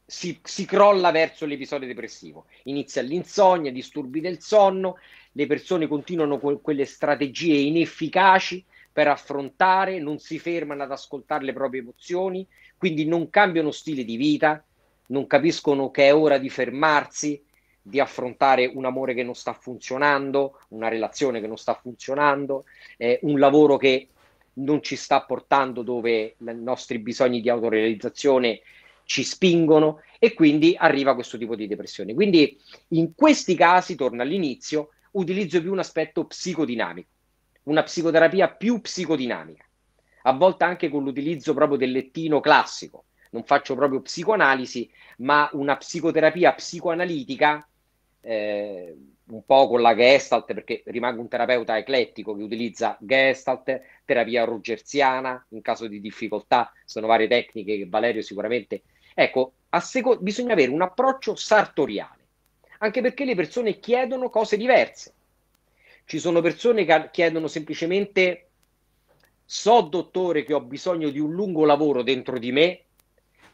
[SPEAKER 2] si, si, crolla verso l'episodio depressivo. Inizia l'insonnia, disturbi del sonno, le persone continuano con quelle strategie inefficaci per affrontare, non si fermano ad ascoltare le proprie emozioni, quindi non cambiano stile di vita, non capiscono che è ora di fermarsi, di affrontare un amore che non sta funzionando, una relazione che non sta funzionando, eh, un lavoro che non ci sta portando dove i nostri bisogni di autorealizzazione ci spingono e quindi arriva questo tipo di depressione. Quindi in questi casi, torno all'inizio, utilizzo più un aspetto psicodinamico, una psicoterapia più psicodinamica, a volte anche con l'utilizzo proprio del lettino classico. Non faccio proprio psicoanalisi, ma una psicoterapia psicoanalitica eh, un po' con la Gestalt, perché rimango un terapeuta eclettico che utilizza Gestalt, terapia rogerziana in caso di difficoltà, sono varie tecniche che Valerio sicuramente... Ecco, a seco... bisogna avere un approccio sartoriale, anche perché le persone chiedono cose diverse. Ci sono persone che chiedono semplicemente, so dottore che ho bisogno di un lungo lavoro dentro di me,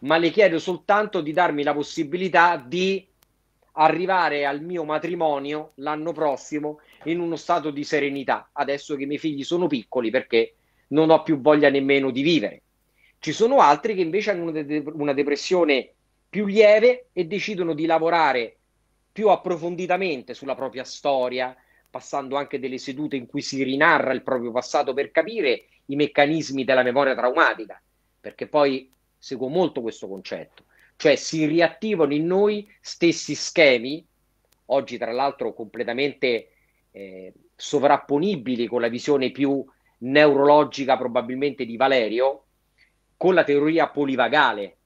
[SPEAKER 2] ma le chiedo soltanto di darmi la possibilità di arrivare al mio matrimonio l'anno prossimo in uno stato di serenità, adesso che i miei figli sono piccoli perché non ho più voglia nemmeno di vivere. Ci sono altri che invece hanno una, depressione più lieve e decidono di lavorare più approfonditamente sulla propria storia, passando anche delle sedute in cui si rinarra il proprio passato per capire i meccanismi della memoria traumatica, perché poi seguo molto questo concetto cioè si riattivano in noi stessi schemi, oggi tra l'altro completamente eh, sovrapponibili con la visione più neurologica probabilmente di Valerio, con la teoria polivagale,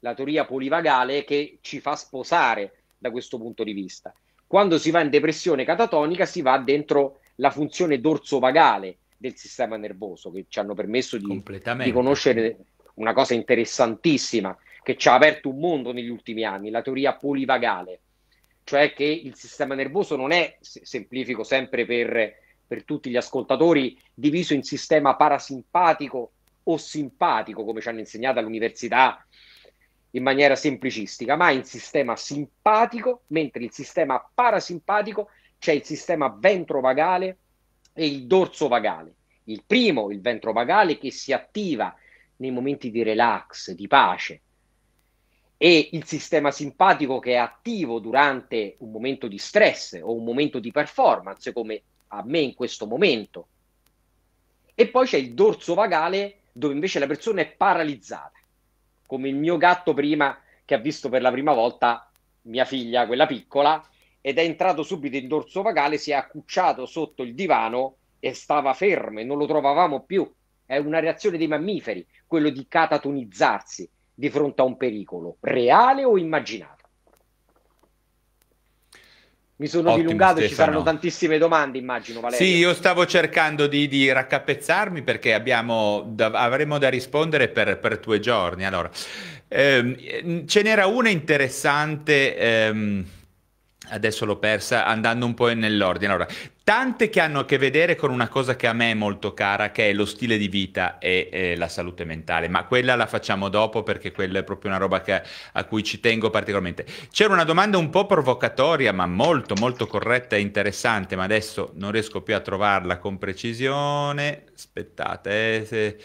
[SPEAKER 2] la teoria polivagale che ci fa sposare da questo punto di vista. Quando si va in depressione catatonica si va dentro la funzione dorsovagale del sistema nervoso che ci hanno permesso di, di conoscere una cosa interessantissima, che ci ha aperto un mondo negli ultimi anni, la teoria polivagale, cioè che il sistema nervoso non è, semplifico sempre per, per tutti gli ascoltatori, diviso in sistema parasimpatico o simpatico, come ci hanno insegnato all'università in maniera semplicistica, ma in sistema simpatico, mentre il sistema parasimpatico c'è il sistema ventrovagale e il dorso vagale. Il primo, il ventrovagale, che si attiva nei momenti di relax, di pace, e il sistema simpatico che è attivo durante un momento di stress o un momento di performance come a me in questo momento. E poi c'è il dorso vagale dove invece la persona è paralizzata, come il mio gatto prima che ha visto per la prima volta mia figlia, quella piccola, ed è entrato subito in dorso vagale, si è accucciato sotto il divano e stava fermo e non lo trovavamo più. È una reazione dei mammiferi, quello di catatonizzarsi di fronte a un pericolo reale o immaginato?
[SPEAKER 1] Mi sono Ottimo, dilungato, Stefano. ci saranno
[SPEAKER 2] tantissime domande, immagino. Valerio. Sì,
[SPEAKER 1] io stavo cercando di, di raccapezzarmi perché abbiamo, da, avremo da rispondere per, per due giorni. Allora, ehm, ce n'era una interessante. Ehm, Adesso l'ho persa andando un po' nell'ordine. Allora, tante che hanno a che vedere con una cosa che a me è molto cara, che è lo stile di vita e, e la salute mentale, ma quella la facciamo dopo perché quella è proprio una roba che, a cui ci tengo particolarmente. C'era una domanda un po' provocatoria, ma molto molto corretta e interessante, ma adesso non riesco più a trovarla con precisione. Aspettate, eh, se...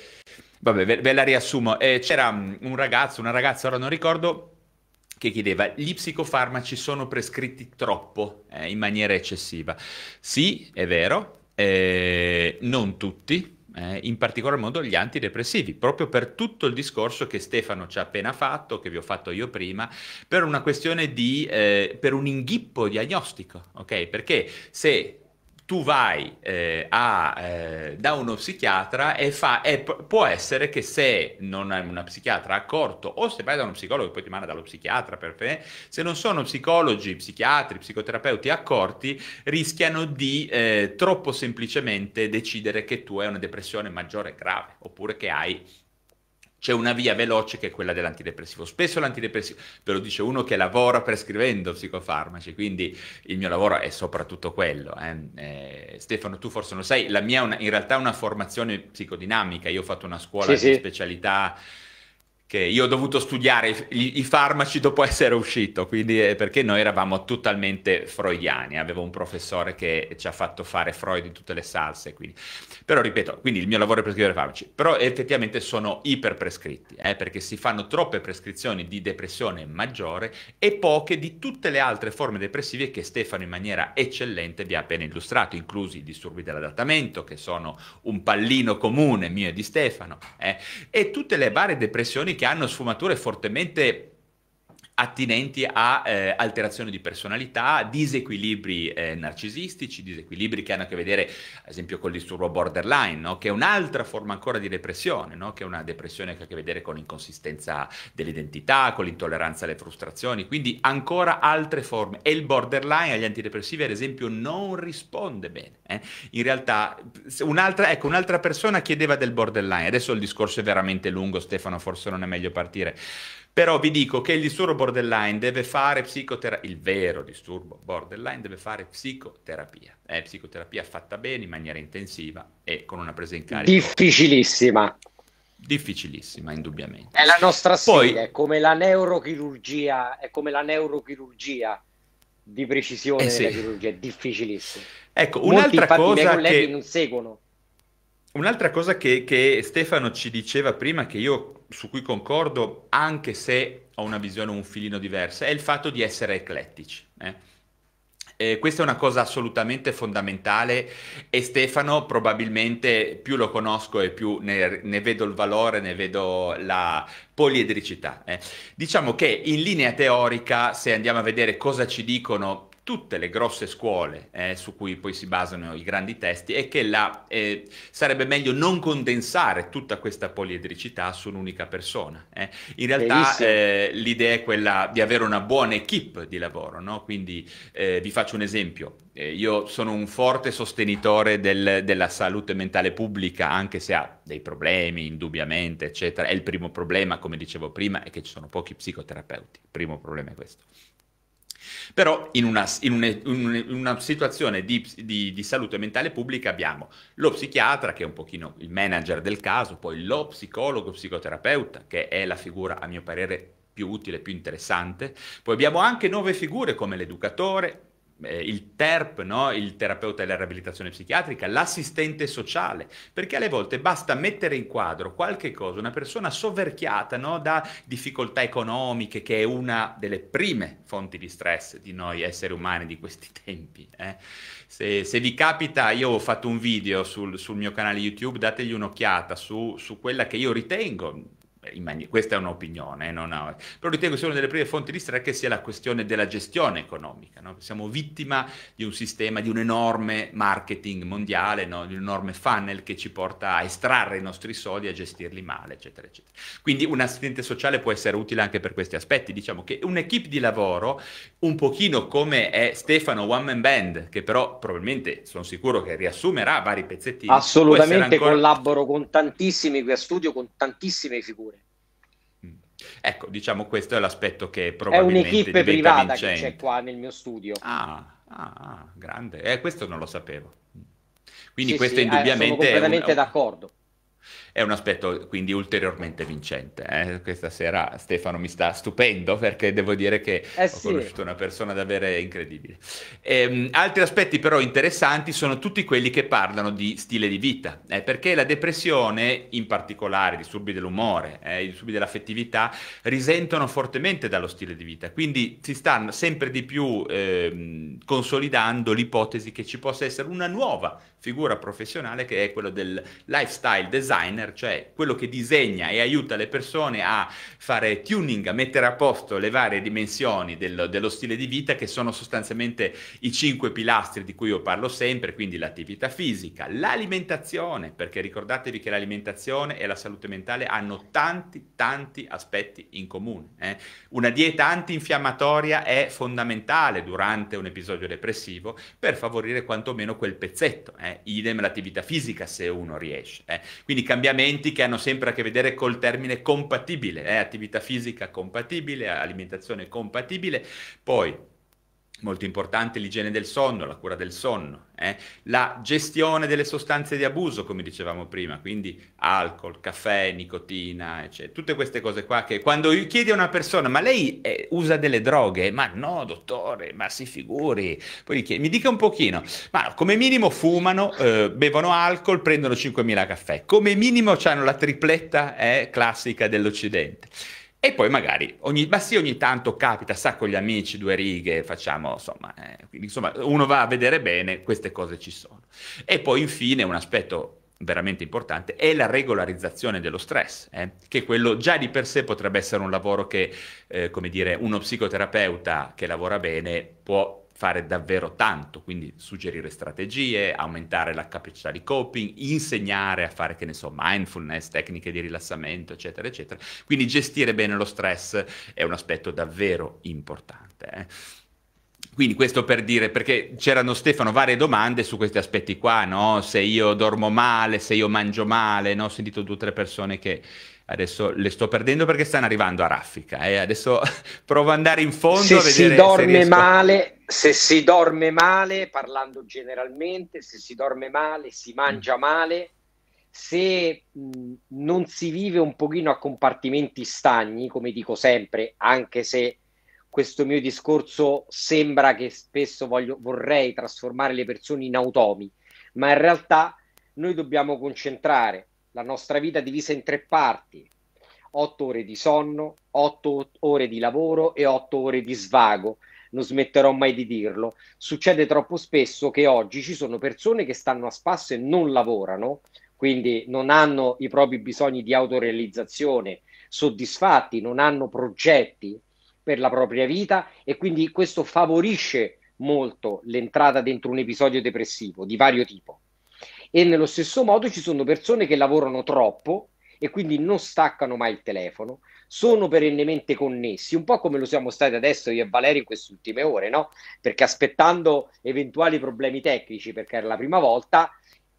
[SPEAKER 1] vabbè, ve, ve, la riassumo. Eh, c'era mm, un ragazzo, una ragazza, ora non ricordo che chiedeva gli psicofarmaci sono prescritti troppo, eh, in maniera eccessiva. Sì, è vero, eh, non tutti, eh, in particolar modo gli antidepressivi, proprio per tutto il discorso che Stefano ci ha appena fatto, che vi ho fatto io prima, per una questione di, eh, per un inghippo diagnostico, ok? Perché se tu vai eh, a, eh, da uno psichiatra e, fa, e p- può essere che se non hai una psichiatra accorto o se vai da uno psicologo, poi ti manda dallo psichiatra per te, se non sono psicologi, psichiatri, psicoterapeuti accorti, rischiano di eh, troppo semplicemente decidere che tu hai una depressione maggiore e grave oppure che hai c'è una via veloce che è quella dell'antidepressivo. Spesso l'antidepressivo, ve lo dice uno che lavora prescrivendo psicofarmaci, quindi il mio lavoro è soprattutto quello. Eh. Eh, Stefano, tu forse lo sai, la mia una, in realtà è una formazione psicodinamica, io ho fatto una scuola sì, di sì. specialità che io ho dovuto studiare i, i farmaci dopo essere uscito, quindi eh, perché noi eravamo totalmente freudiani, avevo un professore che ci ha fatto fare Freud in tutte le salse, quindi. però ripeto, quindi il mio lavoro è prescrivere farmaci, però effettivamente sono iperprescritti, eh, perché si fanno troppe prescrizioni di depressione maggiore e poche di tutte le altre forme depressive che Stefano in maniera eccellente vi ha appena illustrato, inclusi i disturbi dell'adattamento, che sono un pallino comune mio e di Stefano, eh, e tutte le varie depressioni che hanno sfumature fortemente attinenti a eh, alterazioni di personalità, disequilibri eh, narcisistici, disequilibri che hanno a che vedere, ad esempio, col disturbo borderline, no? che è un'altra forma ancora di depressione, no? che è una depressione che ha a che vedere con l'inconsistenza dell'identità, con l'intolleranza alle frustrazioni, quindi ancora altre forme. E il borderline agli antidepressivi, ad esempio, non risponde bene. Eh? In realtà, un'altra, ecco, un'altra persona chiedeva del borderline, adesso il discorso è veramente lungo, Stefano, forse non è meglio partire. Però vi dico che il disturbo borderline deve fare psicoterapia, il vero disturbo borderline deve fare psicoterapia. È psicoterapia fatta bene, in maniera intensiva e con una presa in carico. Difficilissima. Difficilissima, indubbiamente. È la nostra sfida, è come la neurochirurgia,
[SPEAKER 2] è come la neurochirurgia di precisione eh sì. della
[SPEAKER 1] chirurgia, è difficilità. Ecco, Molti, un'altra infatti, cosa colleghi che... non seguono. Un'altra cosa che, che, Stefano ci diceva prima, che io su cui concordo, anche se ho una visione un filino diversa, è il fatto di essere eclettici. Eh? Eh, questa è una cosa assolutamente fondamentale e Stefano probabilmente più lo conosco e più ne, ne vedo il valore, ne vedo la poliedricità. Eh? Diciamo che in linea teorica, se andiamo a vedere cosa ci dicono tutte le grosse scuole eh, su cui poi si basano i grandi testi è che la, eh, sarebbe meglio non condensare tutta questa poliedricità su un'unica persona. Eh. In realtà eh, l'idea è quella di avere una buona equip di lavoro, no? quindi eh, vi faccio un esempio. Eh, io sono un forte sostenitore del, della salute mentale pubblica, anche se ha dei problemi, indubbiamente, eccetera. È il primo problema, come dicevo prima, è che ci sono pochi psicoterapeuti. Il primo problema è questo. Però in una, in una, in una situazione di, di, di, salute mentale pubblica abbiamo lo psichiatra, che è un pochino il manager del caso, poi lo psicologo, psicoterapeuta, che è la figura, a mio parere, più utile, più interessante. Poi abbiamo anche nuove figure come l'educatore, eh, il TERP, no? il terapeuta della riabilitazione psichiatrica, l'assistente sociale, perché alle volte basta mettere in quadro qualche cosa, una persona soverchiata no? da difficoltà economiche, che è una delle prime fonti di stress di noi esseri umani di questi tempi. Eh? Se, se, vi capita, io ho fatto un video sul, sul mio canale YouTube, dategli un'occhiata su, su quella che io ritengo eh, mani- questa è un'opinione, eh, non ho, però ritengo che sia una delle prime fonti di stress che sia la questione della gestione economica. No? Siamo vittima di un sistema, di un enorme marketing mondiale, no? di un enorme funnel che ci porta a estrarre i nostri soldi e a gestirli male, eccetera, eccetera. Quindi un assistente sociale può essere utile anche per questi aspetti. Diciamo che un'equipe di lavoro, un pochino come è Stefano One Man Band, che però probabilmente sono sicuro che riassumerà vari pezzettini. Assolutamente ancora... collaboro
[SPEAKER 2] con tantissimi qui a studio, con tantissime figure.
[SPEAKER 1] Ecco, diciamo questo è l'aspetto che probabilmente È un'equipe privata vincente. che c'è
[SPEAKER 2] qua nel mio studio. Ah, ah, ah grande.
[SPEAKER 1] Eh, questo non lo sapevo. Quindi sì, questo sì, eh, indubbiamente... Eh, sono completamente un... d'accordo è un aspetto quindi ulteriormente vincente. Eh? Questa sera Stefano mi sta stupendo perché devo dire che eh sì. ho conosciuto una persona davvero incredibile. Ehm, altri aspetti però interessanti sono tutti quelli che parlano di stile di vita, eh, perché la depressione, in particolare i disturbi dell'umore, eh, i disturbi dell'affettività, risentono fortemente dallo stile di vita, quindi si stanno sempre di più ehm, consolidando l'ipotesi che ci possa essere una nuova figura professionale che è quella del lifestyle designer designer, cioè quello che disegna e aiuta le persone a fare tuning, a mettere a posto le varie dimensioni del, dello stile di vita che sono sostanzialmente i cinque pilastri di cui io parlo sempre, quindi l'attività fisica, l'alimentazione, perché ricordatevi che l'alimentazione e la salute mentale hanno tanti, tanti aspetti in comune. Eh? Una dieta antinfiammatoria è fondamentale durante un episodio depressivo per favorire quantomeno quel pezzetto, eh? idem l'attività fisica se uno riesce. Eh? Quindi cambiare cambiamenti che hanno sempre a che vedere col termine compatibile, eh, attività fisica compatibile, alimentazione compatibile, poi Molto importante l'igiene del sonno, la cura del sonno, eh? la gestione delle sostanze di abuso, come dicevamo prima, quindi alcol, caffè, nicotina, eccetera. Tutte queste cose qua che quando chiedi a una persona, ma lei eh, usa delle droghe? Ma no, dottore, ma si figuri. Poi chiedi, mi dica un pochino, ma come minimo fumano, eh, bevono alcol, prendono 5.000 caffè. Come minimo hanno la tripletta eh, classica dell'Occidente. E poi magari, ogni, ma sì, ogni tanto capita, sa con gli amici, due righe, facciamo, insomma, eh, insomma, uno va a vedere bene, queste cose ci sono. E poi infine un aspetto veramente importante è la regolarizzazione dello stress, eh? che quello già di per sé potrebbe essere un lavoro che, eh, come dire, uno psicoterapeuta che lavora bene può fare davvero tanto, quindi suggerire strategie, aumentare la capacità di coping, insegnare a fare, che ne so, mindfulness, tecniche di rilassamento, eccetera, eccetera. Quindi gestire bene lo stress è un aspetto davvero importante. Eh. Quindi questo per dire, perché c'erano Stefano varie domande su questi aspetti qua, no? Se io dormo male, se io mangio male, no? Ho sentito tutte le persone che, Adesso le sto perdendo perché stanno arrivando a raffica. Eh. Adesso provo ad andare in fondo. Se si dorme se riesco... male, se
[SPEAKER 2] si dorme male, parlando generalmente, se si dorme male, si mangia mm. male, se mh, mm, non si vive un pochino a compartimenti stagni, come dico sempre, anche se questo mio discorso sembra che spesso voglio, vorrei trasformare le persone in automi, ma in realtà noi dobbiamo concentrare la nostra vita divisa in tre parti, otto ore di sonno, otto ore di lavoro e otto ore di svago. Non smetterò mai di dirlo. Succede troppo spesso che oggi ci sono persone che stanno a spasso e non lavorano, quindi non hanno i propri bisogni di autorealizzazione soddisfatti, non hanno progetti per la propria vita e quindi questo favorisce molto l'entrata dentro un episodio depressivo di vario tipo. E nello stesso modo ci sono persone che lavorano troppo e quindi non staccano mai il telefono, sono perennemente connessi, un po' come lo siamo stati adesso io e Valerio in queste ultime ore, no? Perché aspettando eventuali problemi tecnici, perché era la prima volta,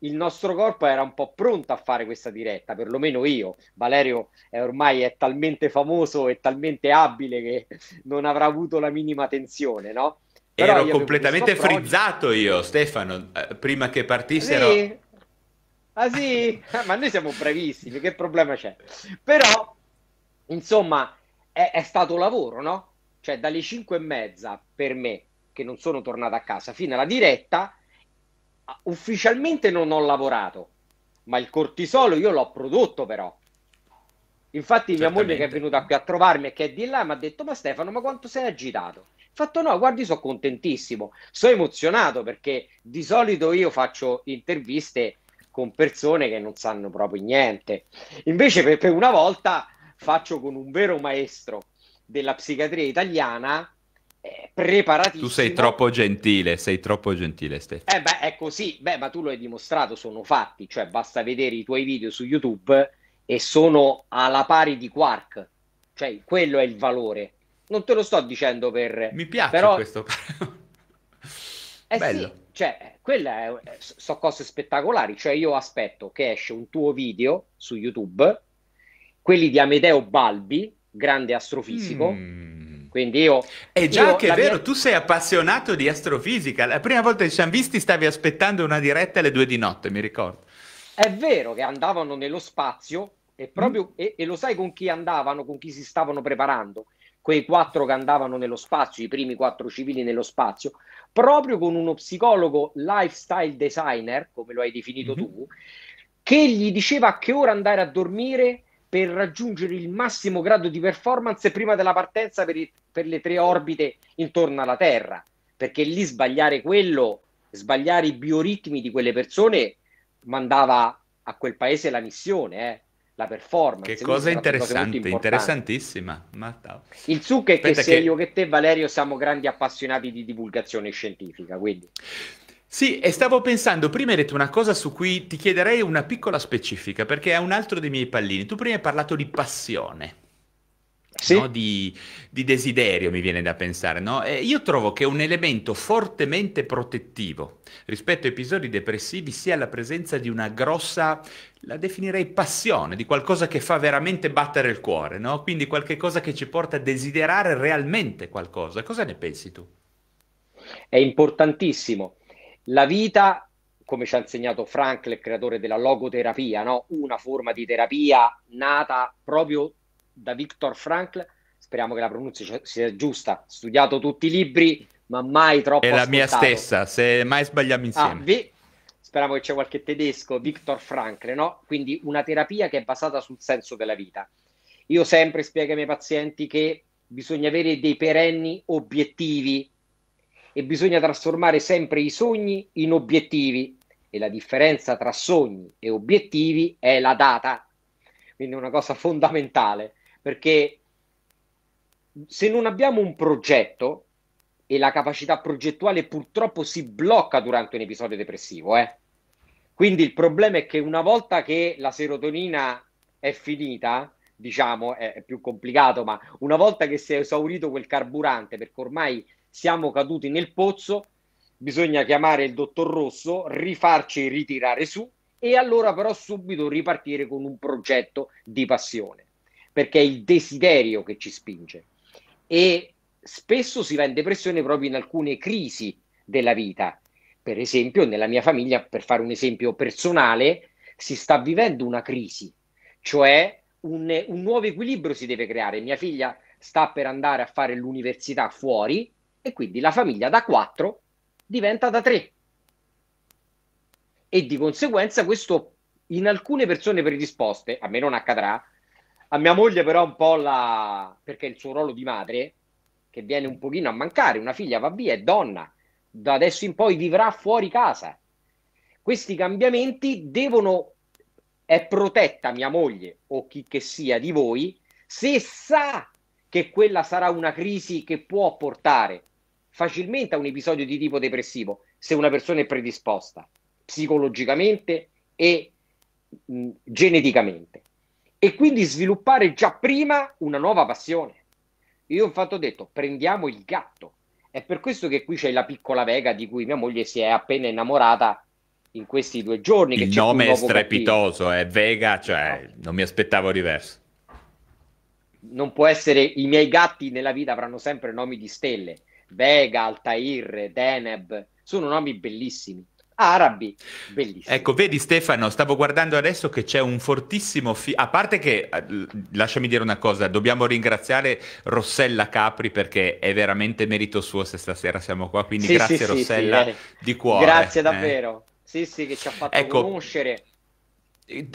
[SPEAKER 2] il nostro corpo era un po' pronto a fare questa diretta, perlomeno io. Valerio è ormai è talmente famoso e talmente abile che non avrà avuto la minima tensione, no?
[SPEAKER 1] Però ero completamente frizzato io, Stefano, eh, prima che partissero. Sì.
[SPEAKER 2] Ah sì? Ma noi siamo bravissimi, che problema c'è? Però, insomma, è, è stato lavoro, no? Cioè, dalle 5 e mezza per me, che non sono tornato a casa, fino alla diretta, ufficialmente non ho lavorato, ma il cortisolo io l'ho prodotto però. Infatti mia moglie che è venuta qui a trovarmi e che è di là mi ha detto ma Stefano ma quanto sei agitato? fatto no, guardi, sono contentissimo, sono emozionato perché di solito io faccio interviste con persone che non sanno proprio niente. Invece per, per una volta faccio con un vero maestro della psichiatria italiana eh, preparatissimo. Tu sei troppo
[SPEAKER 1] gentile, sei troppo gentile, Stefano.
[SPEAKER 2] Eh beh, è così. Beh, ma tu lo hai dimostrato, sono fatti, cioè basta vedere i tuoi video su YouTube e sono alla pari di Quark. Cioè, quello è il valore non te lo sto dicendo per... Mi piace però... questo. eh Bello. sì, cioè, quelle eh, sono cose spettacolari. Cioè, io aspetto che esce un tuo video su YouTube, quelli di Amedeo Balbi, grande astrofisico. Mm. Quindi io.
[SPEAKER 1] E già io, che è vero, mia... tu sei appassionato di astrofisica. La prima volta che ci hanno visti stavi aspettando una diretta alle due di notte, mi ricordo.
[SPEAKER 2] È vero che andavano nello spazio e proprio. Mm. E, e lo sai con chi andavano, con chi si stavano preparando? quei quattro che andavano nello spazio, i primi quattro civili nello spazio, proprio con uno psicologo lifestyle designer, come lo hai definito mm-hmm. tu, che gli diceva a che ora andare a dormire per raggiungere il massimo grado di performance prima della partenza per, i, per le tre orbite intorno alla Terra, perché lì sbagliare quello, sbagliare i bioritmi di quelle persone mandava a quel paese la missione, eh la performance. Che cosa interessante, cosa
[SPEAKER 1] interessantissima. Marta. Il succo
[SPEAKER 2] è Aspetta che sia io che
[SPEAKER 1] te, Valerio, siamo grandi appassionati di divulgazione scientifica, quindi... Sì, e stavo pensando, prima hai detto una cosa su cui ti chiederei una piccola specifica, perché è un altro dei miei pallini. Tu prima hai parlato di passione sì. no? di, di, desiderio, mi viene da pensare. No? io trovo che un elemento fortemente protettivo rispetto a episodi depressivi sia la presenza di una grossa, la definirei passione, di qualcosa che fa veramente battere il cuore, no? quindi qualcosa che ci porta a desiderare realmente qualcosa. Cosa ne pensi tu? È importantissimo. La vita
[SPEAKER 2] come ci ha insegnato Frankl, il creatore della logoterapia, no? una forma di terapia nata proprio da Viktor Frankl, speriamo che la pronuncia sia giusta, studiato tutti i libri, ma mai troppo È la mia stessa,
[SPEAKER 1] se mai sbagliamo ah, insieme. Ah,
[SPEAKER 2] vi... Speriamo che c'è qualche tedesco, Viktor Frankl, no? Quindi una terapia che è basata sul senso della vita. Io sempre spiego ai miei pazienti che bisogna avere dei perenni obiettivi e bisogna trasformare sempre i sogni in obiettivi. E la differenza tra sogni e obiettivi è la data, quindi una cosa fondamentale perché se non abbiamo un progetto e la capacità progettuale purtroppo si blocca durante un episodio depressivo, eh? quindi il problema è che una volta che la serotonina è finita, diciamo, è, più complicato, ma una volta che si è esaurito quel carburante, perché ormai siamo caduti nel pozzo, bisogna chiamare il dottor Rosso, rifarci ritirare su e allora però subito ripartire con un progetto di passione perché è il desiderio che ci spinge. E spesso si va in depressione proprio in alcune crisi della vita. Per esempio, nella mia famiglia, per fare un esempio personale, si sta vivendo una crisi, cioè un, un nuovo equilibrio si deve creare. Mia figlia sta per andare a fare l'università fuori e quindi la famiglia da quattro diventa da tre. E di conseguenza questo in alcune persone predisposte, a me non accadrà, a mia moglie però un po' la... perché il suo ruolo di madre, che viene un pochino a mancare, una figlia va via, è donna, da adesso in poi vivrà fuori casa. Questi cambiamenti devono... è protetta mia moglie o chi che sia di voi se sa che quella sarà una crisi che può portare facilmente a un episodio di tipo depressivo se una persona è predisposta psicologicamente e mh, geneticamente e quindi sviluppare già prima una nuova passione. Io infatti ho detto prendiamo il gatto. È per questo che qui c'è la piccola Vega di cui mia moglie si è appena innamorata in questi due giorni. il nome è strepitoso,
[SPEAKER 1] cattivo. è Vega, cioè no. non mi aspettavo diverso.
[SPEAKER 2] Non può essere, i miei gatti nella vita avranno sempre nomi di stelle. Vega, Altair, Deneb, sono nomi bellissimi
[SPEAKER 1] arabi. Bellissimo. Ecco, vedi Stefano, stavo guardando adesso che c'è un fortissimo... Fi- a parte che, eh, lasciami dire una cosa, dobbiamo ringraziare Rossella Capri perché è veramente merito suo se stasera siamo qua, quindi sì, grazie sì, Rossella sì, eh. di cuore. Grazie eh. davvero.
[SPEAKER 2] Eh. Sì, sì, che ci ha fatto ecco, conoscere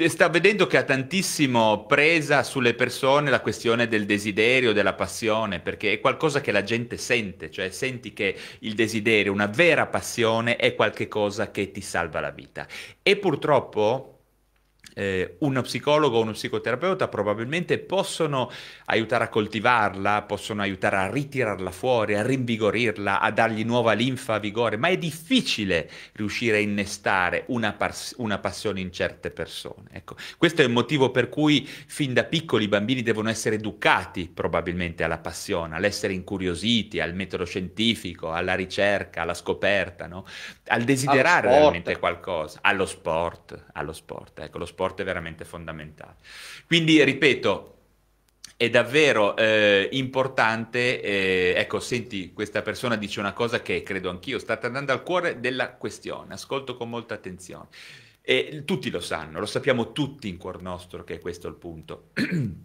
[SPEAKER 1] Sta vedendo che ha tantissimo presa sulle persone la questione del desiderio, della passione, perché è qualcosa che la gente sente, cioè senti che il desiderio, una vera passione, è qualcosa che ti salva la vita. E purtroppo eh, uno psicologo o uno psicoterapeuta probabilmente possono aiutare a coltivarla, possono aiutare a ritirarla fuori, a rinvigorirla, a dargli nuova linfa, vigore, ma è difficile riuscire a innestare una, pars- una passione in certe persone. Ecco, questo è il motivo per cui fin da piccoli i bambini devono essere educati probabilmente alla passione, all'essere incuriositi, al metodo scientifico, alla ricerca, alla scoperta, no? al desiderare realmente qualcosa, allo sport, allo sport, ecco, lo sport sport è veramente fondamentale. Quindi, ripeto, è davvero eh, importante, eh, ecco, senti, questa persona dice una cosa che credo anch'io, sta andando al cuore della questione, ascolto con molta attenzione. E tutti lo sanno, lo sappiamo tutti in cuor nostro che è questo il punto.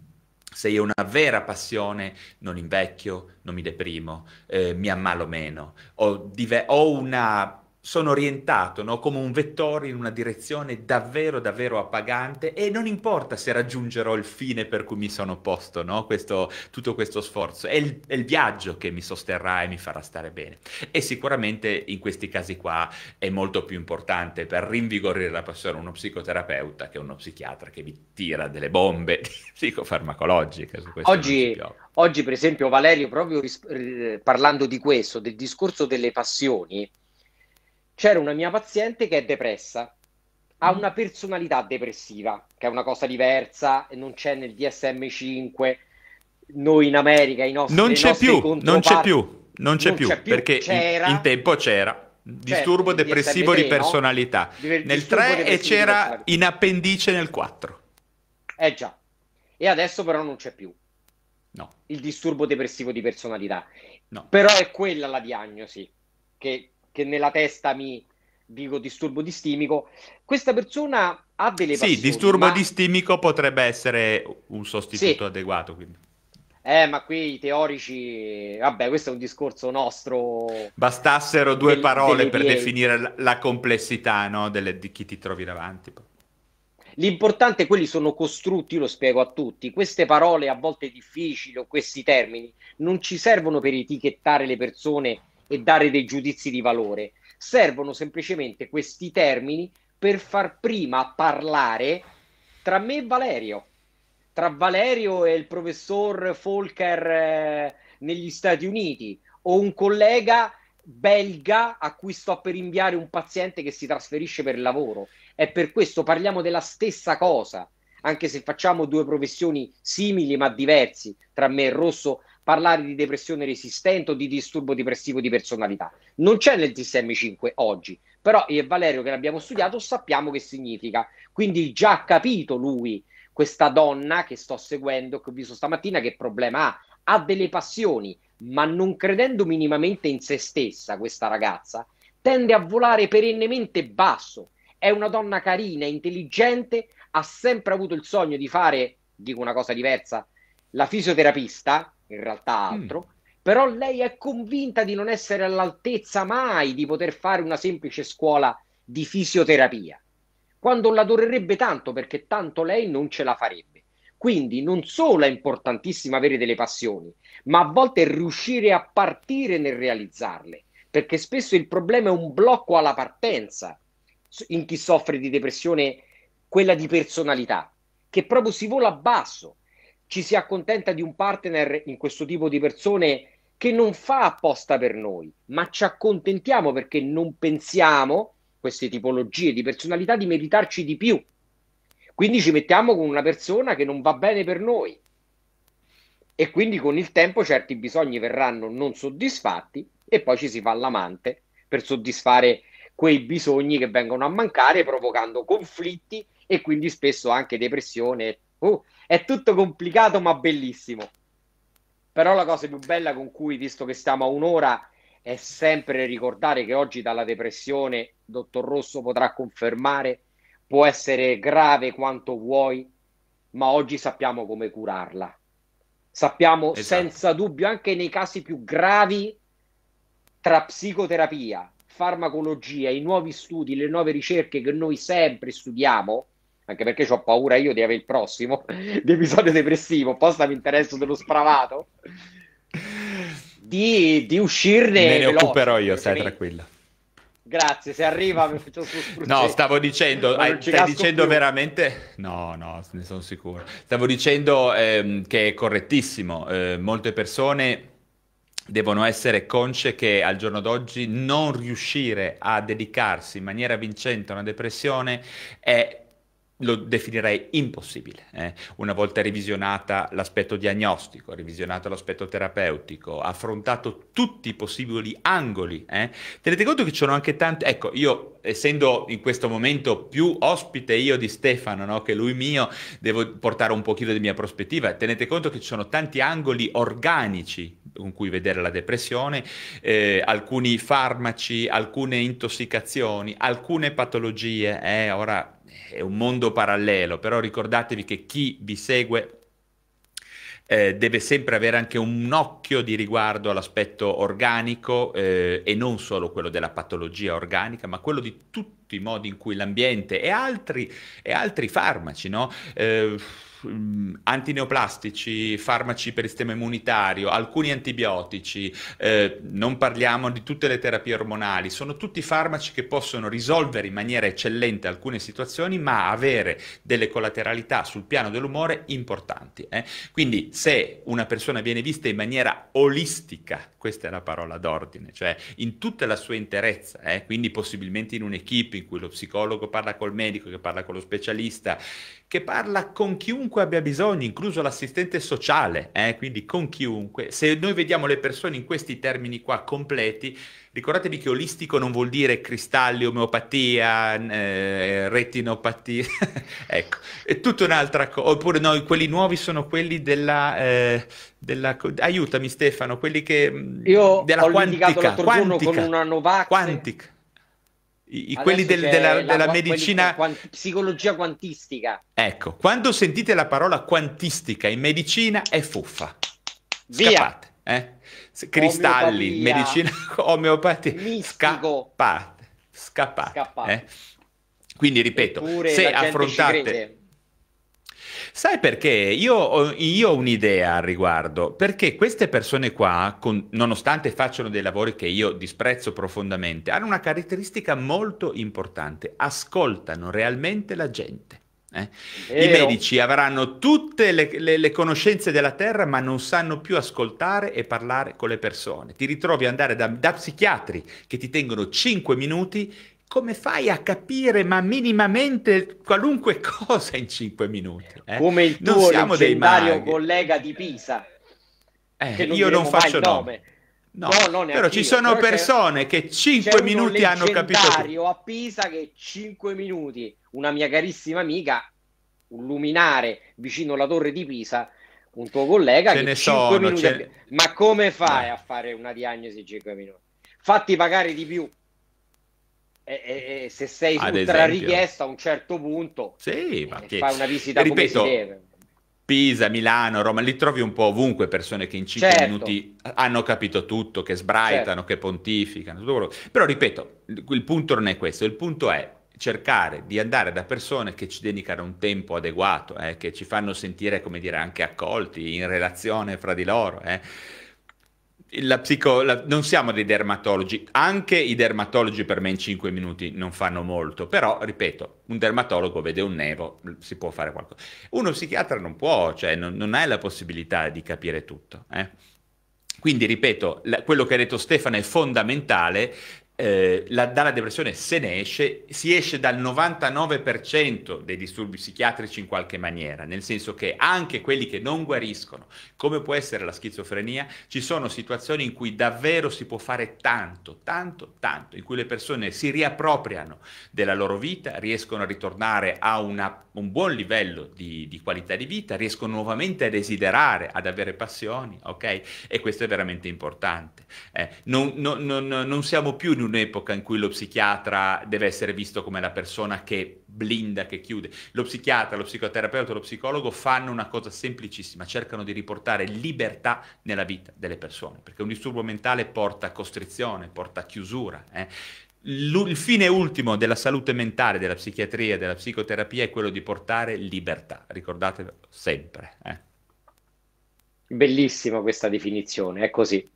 [SPEAKER 1] Se io ho una vera passione, non invecchio, non mi deprimo, eh, mi ammalo meno, ho, dive- ho una sono orientato no? come un vettore in una direzione davvero, davvero appagante e non importa se raggiungerò il fine per cui mi sono posto no? questo, tutto questo sforzo, è il, è il, viaggio che mi sosterrà e mi farà stare bene. E sicuramente in questi casi qua è molto più importante per rinvigorire la passione uno psicoterapeuta che uno psichiatra che vi tira delle bombe psicofarmacologiche. Oggi,
[SPEAKER 2] oggi, per esempio, Valerio, proprio ris- eh, parlando di questo, del discorso delle passioni, c'era una mia paziente che è depressa, ha mm. una personalità depressiva, che è una cosa diversa, e non c'è nel DSM5, noi in America i nostri... Non c'è più, non c'è più, non c'è, non più, più, perché c'era, in
[SPEAKER 1] tempo c'era. Disturbo certo, depressivo DSM3, di personalità. No? Nel 3 e c'era in appendice nel 4.
[SPEAKER 2] Eh già, e adesso però non c'è più. No. Il disturbo depressivo di personalità. No. Però è quella la diagnosi che che nella testa mi dico disturbo distimico, questa persona ha delle passioni. Sì, disturbo ma...
[SPEAKER 1] distimico potrebbe essere un sostituto sì. adeguato, quindi.
[SPEAKER 2] Eh, ma qui i teorici, vabbè, questo è un discorso nostro.
[SPEAKER 1] Bastassero due del, parole per definire la, la complessità no, delle, di chi ti trovi davanti.
[SPEAKER 2] L'importante è quelli sono costrutti, lo spiego a tutti. Queste parole a volte difficili o questi termini non ci servono per etichettare le persone e dare dei giudizi di valore. Servono semplicemente questi termini per far prima parlare tra me e Valerio, tra Valerio e il professor Folker eh, negli Stati Uniti o un collega belga a cui sto per inviare un paziente che si trasferisce per lavoro. È per questo parliamo della stessa cosa, anche se facciamo due professioni simili ma diversi tra me e Rosso, parlare di depressione resistente o di disturbo depressivo di personalità. Non c'è nel DSM5 oggi, però io e Valerio che l'abbiamo studiato sappiamo che significa. Quindi già ha capito lui, questa donna che sto seguendo, che ho visto stamattina, che problema ha. Ha delle passioni, ma non credendo minimamente in se stessa questa ragazza, tende a volare perennemente basso. È una donna carina, intelligente, ha sempre avuto il sogno di fare, dico una cosa diversa, la fisioterapista, in realtà mm. altro. Mm. Però lei è convinta di non essere all'altezza mai di poter fare una semplice scuola di fisioterapia, quando l'adorerebbe tanto perché tanto lei non ce la farebbe. Quindi non solo è importantissimo avere delle passioni, ma a volte riuscire a partire nel realizzarle, perché spesso il problema è un blocco alla partenza in chi soffre di depressione, quella di personalità, che proprio si vola a basso ci si accontenta di un partner in questo tipo di persone che non fa apposta per noi, ma ci accontentiamo perché non pensiamo, queste tipologie di personalità, di meritarci di più. Quindi ci mettiamo con una persona che non va bene per noi. E quindi con il tempo certi bisogni verranno non soddisfatti e poi ci si fa l'amante per soddisfare quei bisogni che vengono a mancare provocando conflitti e quindi spesso anche depressione. Uh, è tutto complicato ma bellissimo. Però la cosa più bella con cui, visto che stiamo a un'ora, è sempre ricordare che oggi dalla depressione, dottor Rosso potrà confermare, può essere grave quanto vuoi, ma oggi sappiamo come curarla. Sappiamo esatto. senza dubbio, anche nei casi più gravi, tra psicoterapia, farmacologia, i nuovi studi, le nuove ricerche che noi sempre studiamo, anche perché ho paura io di avere il prossimo di episodio depressivo, posta mi interesso dello spravato, di,
[SPEAKER 1] di uscirne. Me ne veloce, occuperò io, stai tranquillo.
[SPEAKER 2] Grazie, se arriva mi faccio su
[SPEAKER 1] No, stavo dicendo, hai, stai dicendo più. veramente... No, no, ne sono sicuro. Stavo dicendo ehm, che è correttissimo. Eh, molte persone devono essere consce che al giorno d'oggi non riuscire a dedicarsi in maniera vincente a una depressione è lo definirei impossibile. Eh. Una volta revisionata l'aspetto diagnostico, revisionato l'aspetto terapeutico, affrontato tutti i possibili angoli, eh. tenete conto che ci sono anche tanti... Ecco, io essendo in questo momento più ospite io di Stefano, no? che lui mio, devo portare un pochino di mia prospettiva, tenete conto che ci sono tanti angoli organici con cui vedere la depressione, eh, alcuni farmaci, alcune intossicazioni, alcune patologie. Eh, ora è un mondo parallelo, però ricordatevi che chi vi segue eh, deve sempre avere anche un occhio di riguardo all'aspetto organico eh, e non solo quello della patologia organica, ma quello di tutti i modi in cui l'ambiente e altri, e altri farmaci, no? Eh, Mm, antineoplastici, farmaci per il sistema immunitario, alcuni antibiotici, eh, non parliamo di tutte le terapie ormonali, sono tutti farmaci che possono risolvere in maniera eccellente alcune situazioni, ma avere delle collateralità sul piano dell'umore importanti. Eh? Quindi se una persona viene vista in maniera olistica, questa è la parola d'ordine, cioè in tutta la sua interezza, eh? quindi possibilmente in un'equipe in cui lo psicologo parla col medico, che parla con lo specialista, che parla con chiunque abbia bisogno, incluso l'assistente sociale, eh? quindi con chiunque. Se noi vediamo le persone in questi termini qua completi, ricordatevi che olistico non vuol dire cristalli, omeopatia, eh, retinopatia, ecco, è tutta un'altra cosa. Oppure no, quelli nuovi sono quelli della... Eh, della... aiutami Stefano, quelli che... Mm, Io della ho quantica, l'altro giorno con una Novax. Quantica i, quelli del, della, della medicina quelli, quanti, psicologia quantistica ecco quando sentite la parola quantistica in medicina è fuffa via scappate, eh? cristalli Omeopatia. medicina omeopatia Mistico. scappate scappate, scappate. Eh? quindi ripeto Eppure se affrontate Sai perché? Io ho, io ho un'idea al riguardo, perché queste persone qua, con, nonostante facciano dei lavori che io disprezzo profondamente, hanno una caratteristica molto importante, ascoltano realmente la gente. Eh? I medici avranno tutte le, le, le, conoscenze della terra, ma non sanno più ascoltare e parlare con le persone. Ti ritrovi ad andare da, da psichiatri che ti tengono 5 minuti come fai a capire, ma minimamente, qualunque cosa in cinque minuti? Eh? Come il tuo non leggendario
[SPEAKER 2] collega di Pisa.
[SPEAKER 1] Eh, io non faccio nome.
[SPEAKER 2] No, no però ci sono però persone
[SPEAKER 1] che cinque minuti hanno capito. C'è
[SPEAKER 2] a Pisa che cinque minuti, una mia carissima amica, un luminare vicino alla torre di Pisa, un tuo collega ce che 5 sono, minuti... Ce... Ma come fai no. a fare una diagnosi in cinque minuti? Fatti pagare di più e, e, se sei Ad ultra esempio. richiesto a un certo punto sì, ma eh, che... fai una visita Ripeto, come si deve.
[SPEAKER 1] Pisa, Milano, Roma, li trovi un po' ovunque persone che in 5 certo. minuti hanno capito tutto, che sbraitano, certo. che pontificano, quello... Però ripeto, il punto non è questo, il punto è cercare di andare da persone che ci dedicano un tempo adeguato, eh, che ci fanno sentire, come dire, anche accolti, in relazione fra di loro. Eh la psico, la, non siamo dei dermatologi, anche i dermatologi per me in 5 minuti non fanno molto, però ripeto, un dermatologo vede un nevo, si può fare qualcosa. Uno psichiatra non può, cioè non, non hai la possibilità di capire tutto. Eh? Quindi ripeto, la, quello che ha detto Stefano è fondamentale, eh, la, dalla depressione se ne esce, si esce dal 99% dei disturbi psichiatrici in qualche maniera, nel senso che anche quelli che non guariscono, come può essere la schizofrenia, ci sono situazioni in cui davvero si può fare tanto, tanto, tanto, in cui le persone si riappropriano della loro vita, riescono a ritornare a una, un buon livello di, di qualità di vita, riescono nuovamente a desiderare, ad avere passioni, ok? E questo è veramente importante. Eh, non, non, non, non siamo più in un un'epoca in cui lo psichiatra deve essere visto come la persona che blinda, che chiude. Lo psichiatra, lo psicoterapeuta, lo psicologo fanno una cosa semplicissima, cercano di riportare libertà nella vita delle persone, perché un disturbo mentale porta a costrizione, porta a chiusura. Eh. Il fine ultimo della salute mentale, della psichiatria, della psicoterapia è quello di portare libertà, ricordatevelo sempre. Eh.
[SPEAKER 2] Bellissima questa definizione, è così.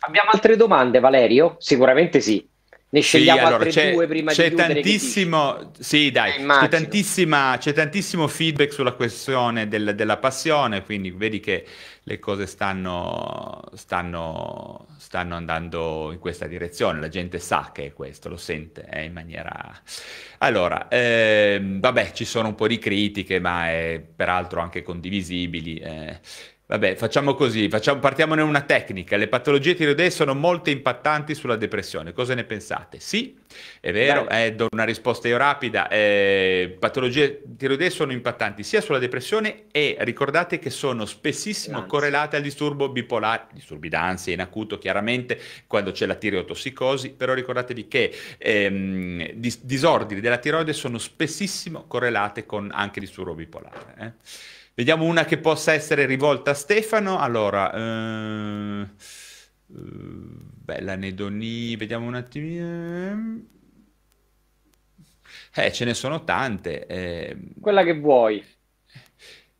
[SPEAKER 2] Abbiamo altre domande, Valerio? Sicuramente sì. Ne scegliamo sì, allora, altre due prima c'è di chiudere. Tantissimo,
[SPEAKER 1] sì, dai, eh, c'è, tantissima, c'è tantissimo feedback sulla questione del, della passione, quindi vedi che le cose stanno, stanno, stanno, andando in questa direzione, la gente sa che è questo, lo sente eh, in maniera... Allora, ehm, vabbè, ci sono un po' di critiche, ma eh, peraltro anche condivisibili. Eh. Vabbè, facciamo così, facciamo, partiamone una tecnica. Le patologie tiroidee sono molto impattanti sulla depressione. Cosa ne pensate? Sì, è vero, eh, do una risposta io rapida. Eh, patologie tiroidee sono impattanti sia sulla depressione e ricordate che sono spessissimo L'ansia. correlate al disturbo bipolare, disturbi d'ansia in acuto chiaramente quando c'è la tireotossicosi, però ricordatevi che ehm, dis- disordini della tiroide sono spessissimo correlate con anche disturbo bipolare. Eh? Vediamo una che possa essere rivolta a Stefano. Allora, eh, eh, bella Nedoni, vediamo un attimino. Eh, ce ne sono tante. Eh. Quella che vuoi.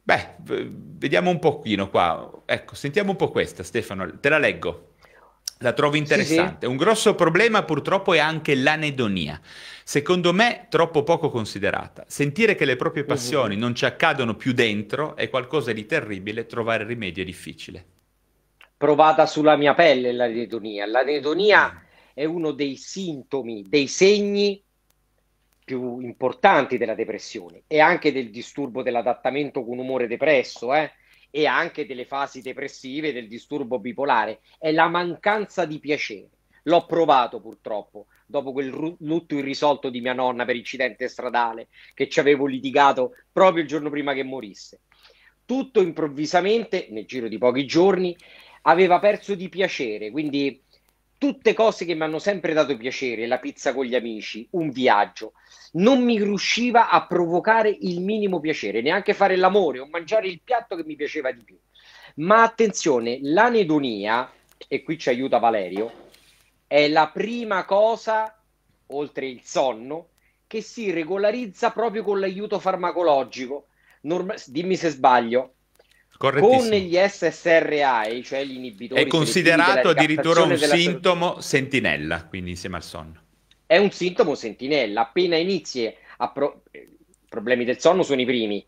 [SPEAKER 1] Beh, vediamo un pochino qua. Ecco, sentiamo un po' questa, Stefano. Te la leggo. La trovo interessante. Sì, sì. Un grosso problema purtroppo è anche l'anedonia. Secondo me troppo poco considerata. Sentire che le proprie passioni mm-hmm. non ci accadono più dentro è qualcosa di terribile, trovare rimedio è difficile. Provata
[SPEAKER 2] sulla mia pelle l'anedonia. L'anedonia mm. è uno dei sintomi, dei segni più importanti della depressione e anche del disturbo dell'adattamento con umore depresso, eh? e anche delle fasi depressive del disturbo bipolare, è la mancanza di piacere. L'ho provato purtroppo dopo quel lutto irrisolto di mia nonna per incidente stradale che ci avevo litigato proprio il giorno prima che morisse. Tutto improvvisamente, nel giro di pochi giorni, aveva perso di piacere, quindi tutte cose che mi hanno sempre dato piacere, la pizza con gli amici, un viaggio, non mi riusciva a provocare il minimo piacere, neanche fare l'amore o mangiare il piatto che mi piaceva di più. Ma attenzione, l'anedonia, e qui ci aiuta Valerio, è la prima cosa, oltre il sonno, che si regolarizza proprio con l'aiuto farmacologico. Norm- dimmi se sbaglio,
[SPEAKER 1] con gli
[SPEAKER 2] SSRI, cioè gli inibitori... È considerato addirittura un sintomo
[SPEAKER 1] sentinella, quindi insieme al sonno.
[SPEAKER 2] È un sintomo sentinella. Appena inizi a... Pro... Eh, problemi del sonno sono i primi.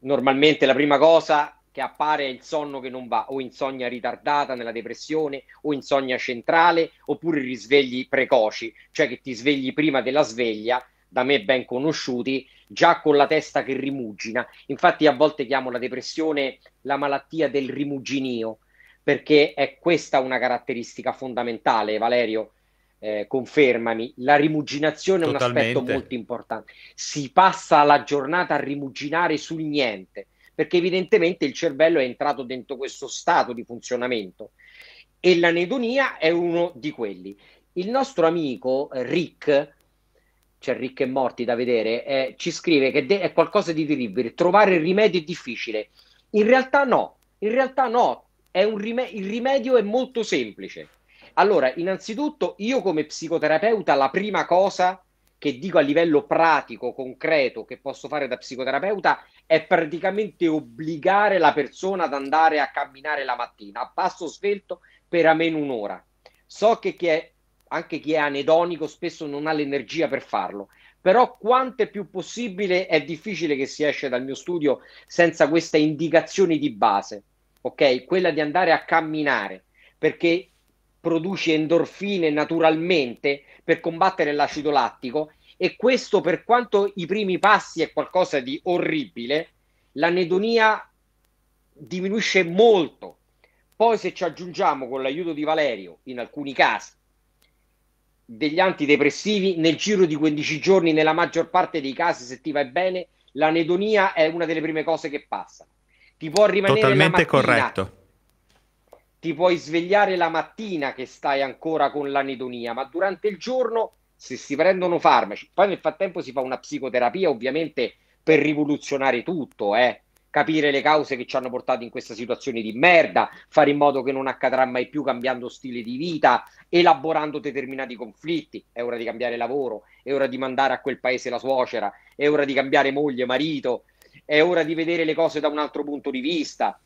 [SPEAKER 2] Normalmente la prima cosa che appare è il sonno che non va, o insonnia ritardata nella depressione, o insonnia centrale, oppure risvegli precoci, cioè che ti svegli prima della sveglia, da me ben conosciuti, già con la testa che rimugina. Infatti a volte chiamo la depressione la malattia del rimuginio, perché è questa una caratteristica fondamentale, Valerio. Eh, confermami, la rimuginazione Totalmente. è un aspetto molto importante. Si passa la giornata a rimuginare sul niente, perché evidentemente il cervello è entrato dentro questo stato di funzionamento e l'anedonia è uno di quelli. Il nostro amico eh, Rick c'è Ricche e Morti da vedere, eh, ci scrive che de- è qualcosa di terribile, trovare il rimedio è difficile. In realtà no, in realtà no, rime- il rimedio è molto semplice. Allora, innanzitutto io come psicoterapeuta la prima cosa che dico a livello pratico, concreto, che posso fare da psicoterapeuta è praticamente obbligare la persona ad andare a camminare la mattina a passo svelto per almeno un'ora. So che chi è anche chi è anedonico spesso non ha l'energia per farlo. Però quanto è più possibile è difficile che si esce dal mio studio senza queste indicazioni di base, ok? Quella di andare a camminare, perché produce endorfine naturalmente per combattere l'acido lattico e questo per quanto i primi passi è qualcosa di orribile, l'anedonia diminuisce molto. Poi se ci aggiungiamo con l'aiuto di Valerio, in alcuni casi, degli antidepressivi nel giro di 15 giorni, nella maggior parte dei casi, se ti vai bene, l'anedonia è una delle prime cose che passa. Ti può rimanere Totalmente mattina, corretto. Ti puoi svegliare la mattina che stai ancora con l'anedonia, ma durante il giorno se si prendono farmaci, poi nel frattempo si fa una psicoterapia ovviamente per rivoluzionare tutto, eh? capire le cause che ci hanno portato in questa situazione di merda, fare in modo che non accadrà mai più cambiando stile di vita, elaborando determinati conflitti. È ora di cambiare lavoro, è ora di mandare a quel paese la suocera, è ora di cambiare moglie, marito, è ora di vedere le cose da un altro punto di vista.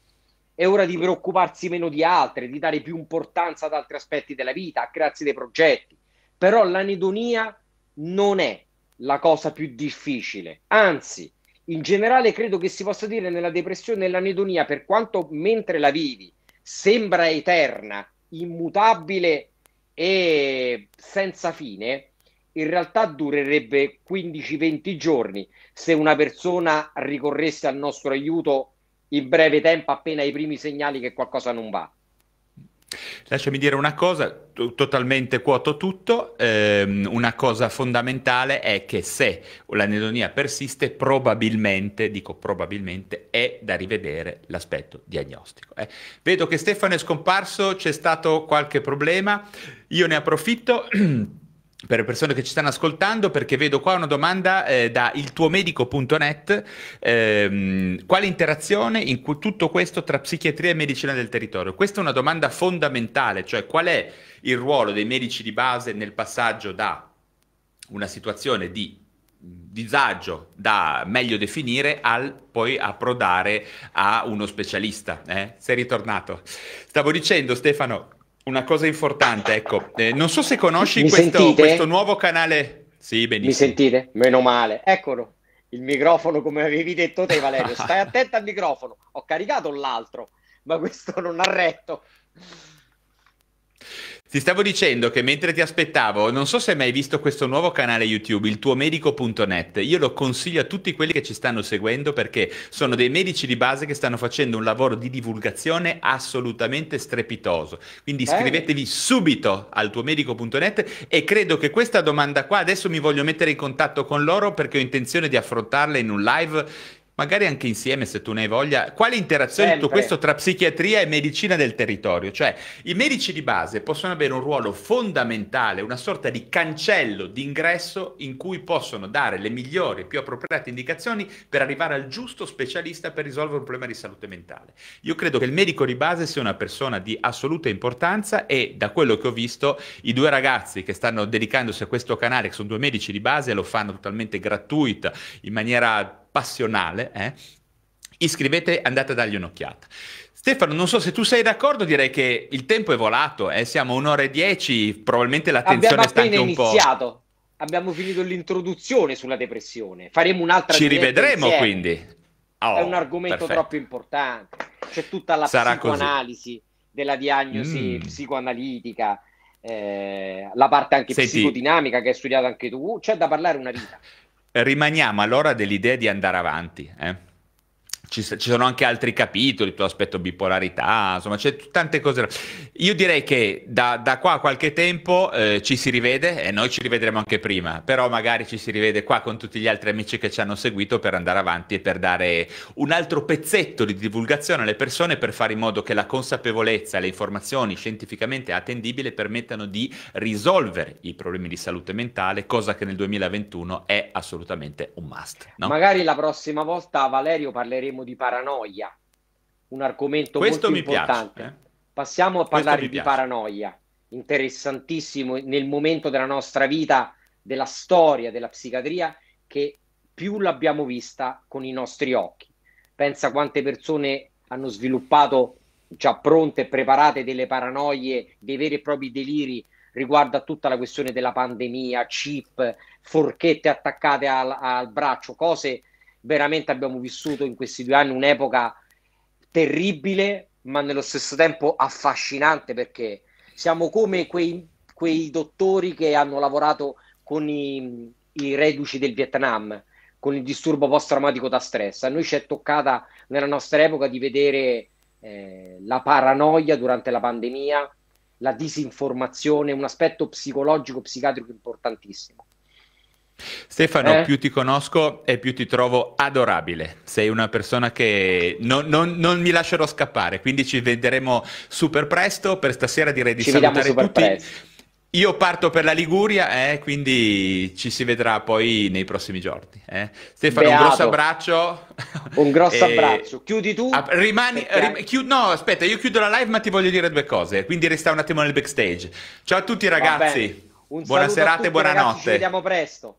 [SPEAKER 2] È ora di preoccuparsi meno di altre, di dare più importanza ad altri aspetti della vita, a crearsi dei progetti. Però l'anedonia non è la cosa più difficile, anzi in generale credo che si possa dire nella depressione e nell'anedonia, per quanto mentre la vivi sembra eterna, immutabile e senza fine, in realtà durerebbe 15-20 giorni se una persona ricorresse al nostro aiuto in breve tempo appena i primi segnali che qualcosa non va.
[SPEAKER 1] Lasciami dire una cosa, t- totalmente quoto tutto, ehm, una cosa fondamentale è che se l'anedonia persiste probabilmente, dico probabilmente, è da rivedere l'aspetto diagnostico. Eh. Vedo che Stefano è scomparso, c'è stato qualche problema, io ne approfitto. per le persone che ci stanno ascoltando, perché vedo qua una domanda eh, da iltuomedico.net, ehm, quale interazione in cu- tutto questo tra psichiatria e medicina del territorio? Questa è una domanda fondamentale, cioè qual è il ruolo dei medici di base nel passaggio da una situazione di disagio da meglio definire al poi approdare a uno specialista. Eh? Sei ritornato. Stavo dicendo Stefano una cosa importante, ecco, eh, non so se conosci questo, questo, nuovo canale. Sì, benissimo. Mi sentite? Meno male.
[SPEAKER 2] Eccolo, il microfono come avevi detto te Valerio, stai attento al microfono. Ho caricato l'altro, ma questo non ha retto.
[SPEAKER 1] Ti stavo dicendo che mentre ti aspettavo, non so se hai mai visto questo nuovo canale YouTube, il tuo medico.net. Io lo consiglio a tutti quelli che ci stanno seguendo perché sono dei medici di base che stanno facendo un lavoro di divulgazione assolutamente strepitoso. Quindi iscrivetevi eh. subito al tuomedico.net e credo che questa domanda qua adesso mi voglio mettere in contatto con loro perché ho intenzione di affrontarla in un live magari anche insieme se tu ne hai voglia, quale interazione Sempre. tutto questo tra psichiatria e medicina del territorio? Cioè, i medici di base possono avere un ruolo fondamentale, una sorta di cancello d'ingresso in cui possono dare le migliori, e più appropriate indicazioni per arrivare al giusto specialista per risolvere un problema di salute mentale. Io credo che il medico di base sia una persona di assoluta importanza e da quello che ho visto i due ragazzi che stanno dedicandosi a questo canale, che sono due medici di base, lo fanno totalmente gratuita, in maniera passionale, eh? iscrivete, andate a dargli un'occhiata. Stefano, non so se tu sei d'accordo, direi che il tempo è volato, eh? siamo un'ora e dieci, probabilmente l'attenzione sta anche un iniziato.
[SPEAKER 2] po'. Abbiamo finito l'introduzione sulla depressione, faremo un'altra. Ci rivedremo insieme.
[SPEAKER 1] quindi. Oh, è un oh, argomento perfetto. troppo
[SPEAKER 2] importante, c'è tutta la Sarà psicoanalisi così. della diagnosi mm. psicoanalitica, eh, la parte anche Senti. psicodinamica che hai studiato anche tu, c'è da parlare una vita
[SPEAKER 1] rimaniamo allora dell'idea di andare avanti. Eh? Ci, ci, sono anche altri capitoli, l'aspetto bipolarità, insomma, c'è tante cose. Io direi che da, da qua a qualche tempo eh, ci si rivede e noi ci rivedremo anche prima, però magari ci si rivede qua con tutti gli altri amici che ci hanno seguito per andare avanti e per dare un altro pezzetto di divulgazione alle persone per fare in modo che la consapevolezza e le informazioni scientificamente attendibili permettano di risolvere i problemi di salute mentale, cosa che nel 2021 è assolutamente un must. No?
[SPEAKER 2] Magari la prossima volta, Valerio, parleremo parleremo di paranoia, un argomento Questo molto importante. Piace, eh? Passiamo a parlare di paranoia, interessantissimo nel momento della nostra vita, della storia della psichiatria, che più l'abbiamo vista con i nostri occhi. Pensa quante persone hanno sviluppato già pronte e preparate delle paranoie, dei veri e propri deliri riguardo a tutta la questione della pandemia, chip, forchette attaccate al, al braccio, cose veramente abbiamo vissuto in questi due anni un'epoca terribile, ma nello stesso tempo affascinante perché siamo come quei, quei dottori che hanno lavorato con i, i reduci del Vietnam, con il disturbo post-traumatico da stress. A noi ci è toccata nella nostra epoca di vedere eh, la paranoia durante la pandemia, la disinformazione, un aspetto psicologico, psichiatrico importantissimo.
[SPEAKER 1] Stefano, eh? più ti conosco e più ti trovo adorabile. Sei una persona che non, non, non, mi lascerò scappare, quindi ci vedremo super presto. Per stasera direi di ci salutare tutti. Presto. Io parto per la Liguria, eh, quindi ci si vedrà poi nei prossimi giorni. Eh. Stefano, Beato. un grosso abbraccio. Un grosso abbraccio. Chiudi tu. A... Ah, rimani. Rim... Chiu... no, aspetta, io chiudo la live, ma ti voglio dire due cose. Quindi resta un attimo nel backstage. Ciao a tutti, ragazzi. Buona serata e buonanotte. Ragazzi, ci vediamo
[SPEAKER 2] presto.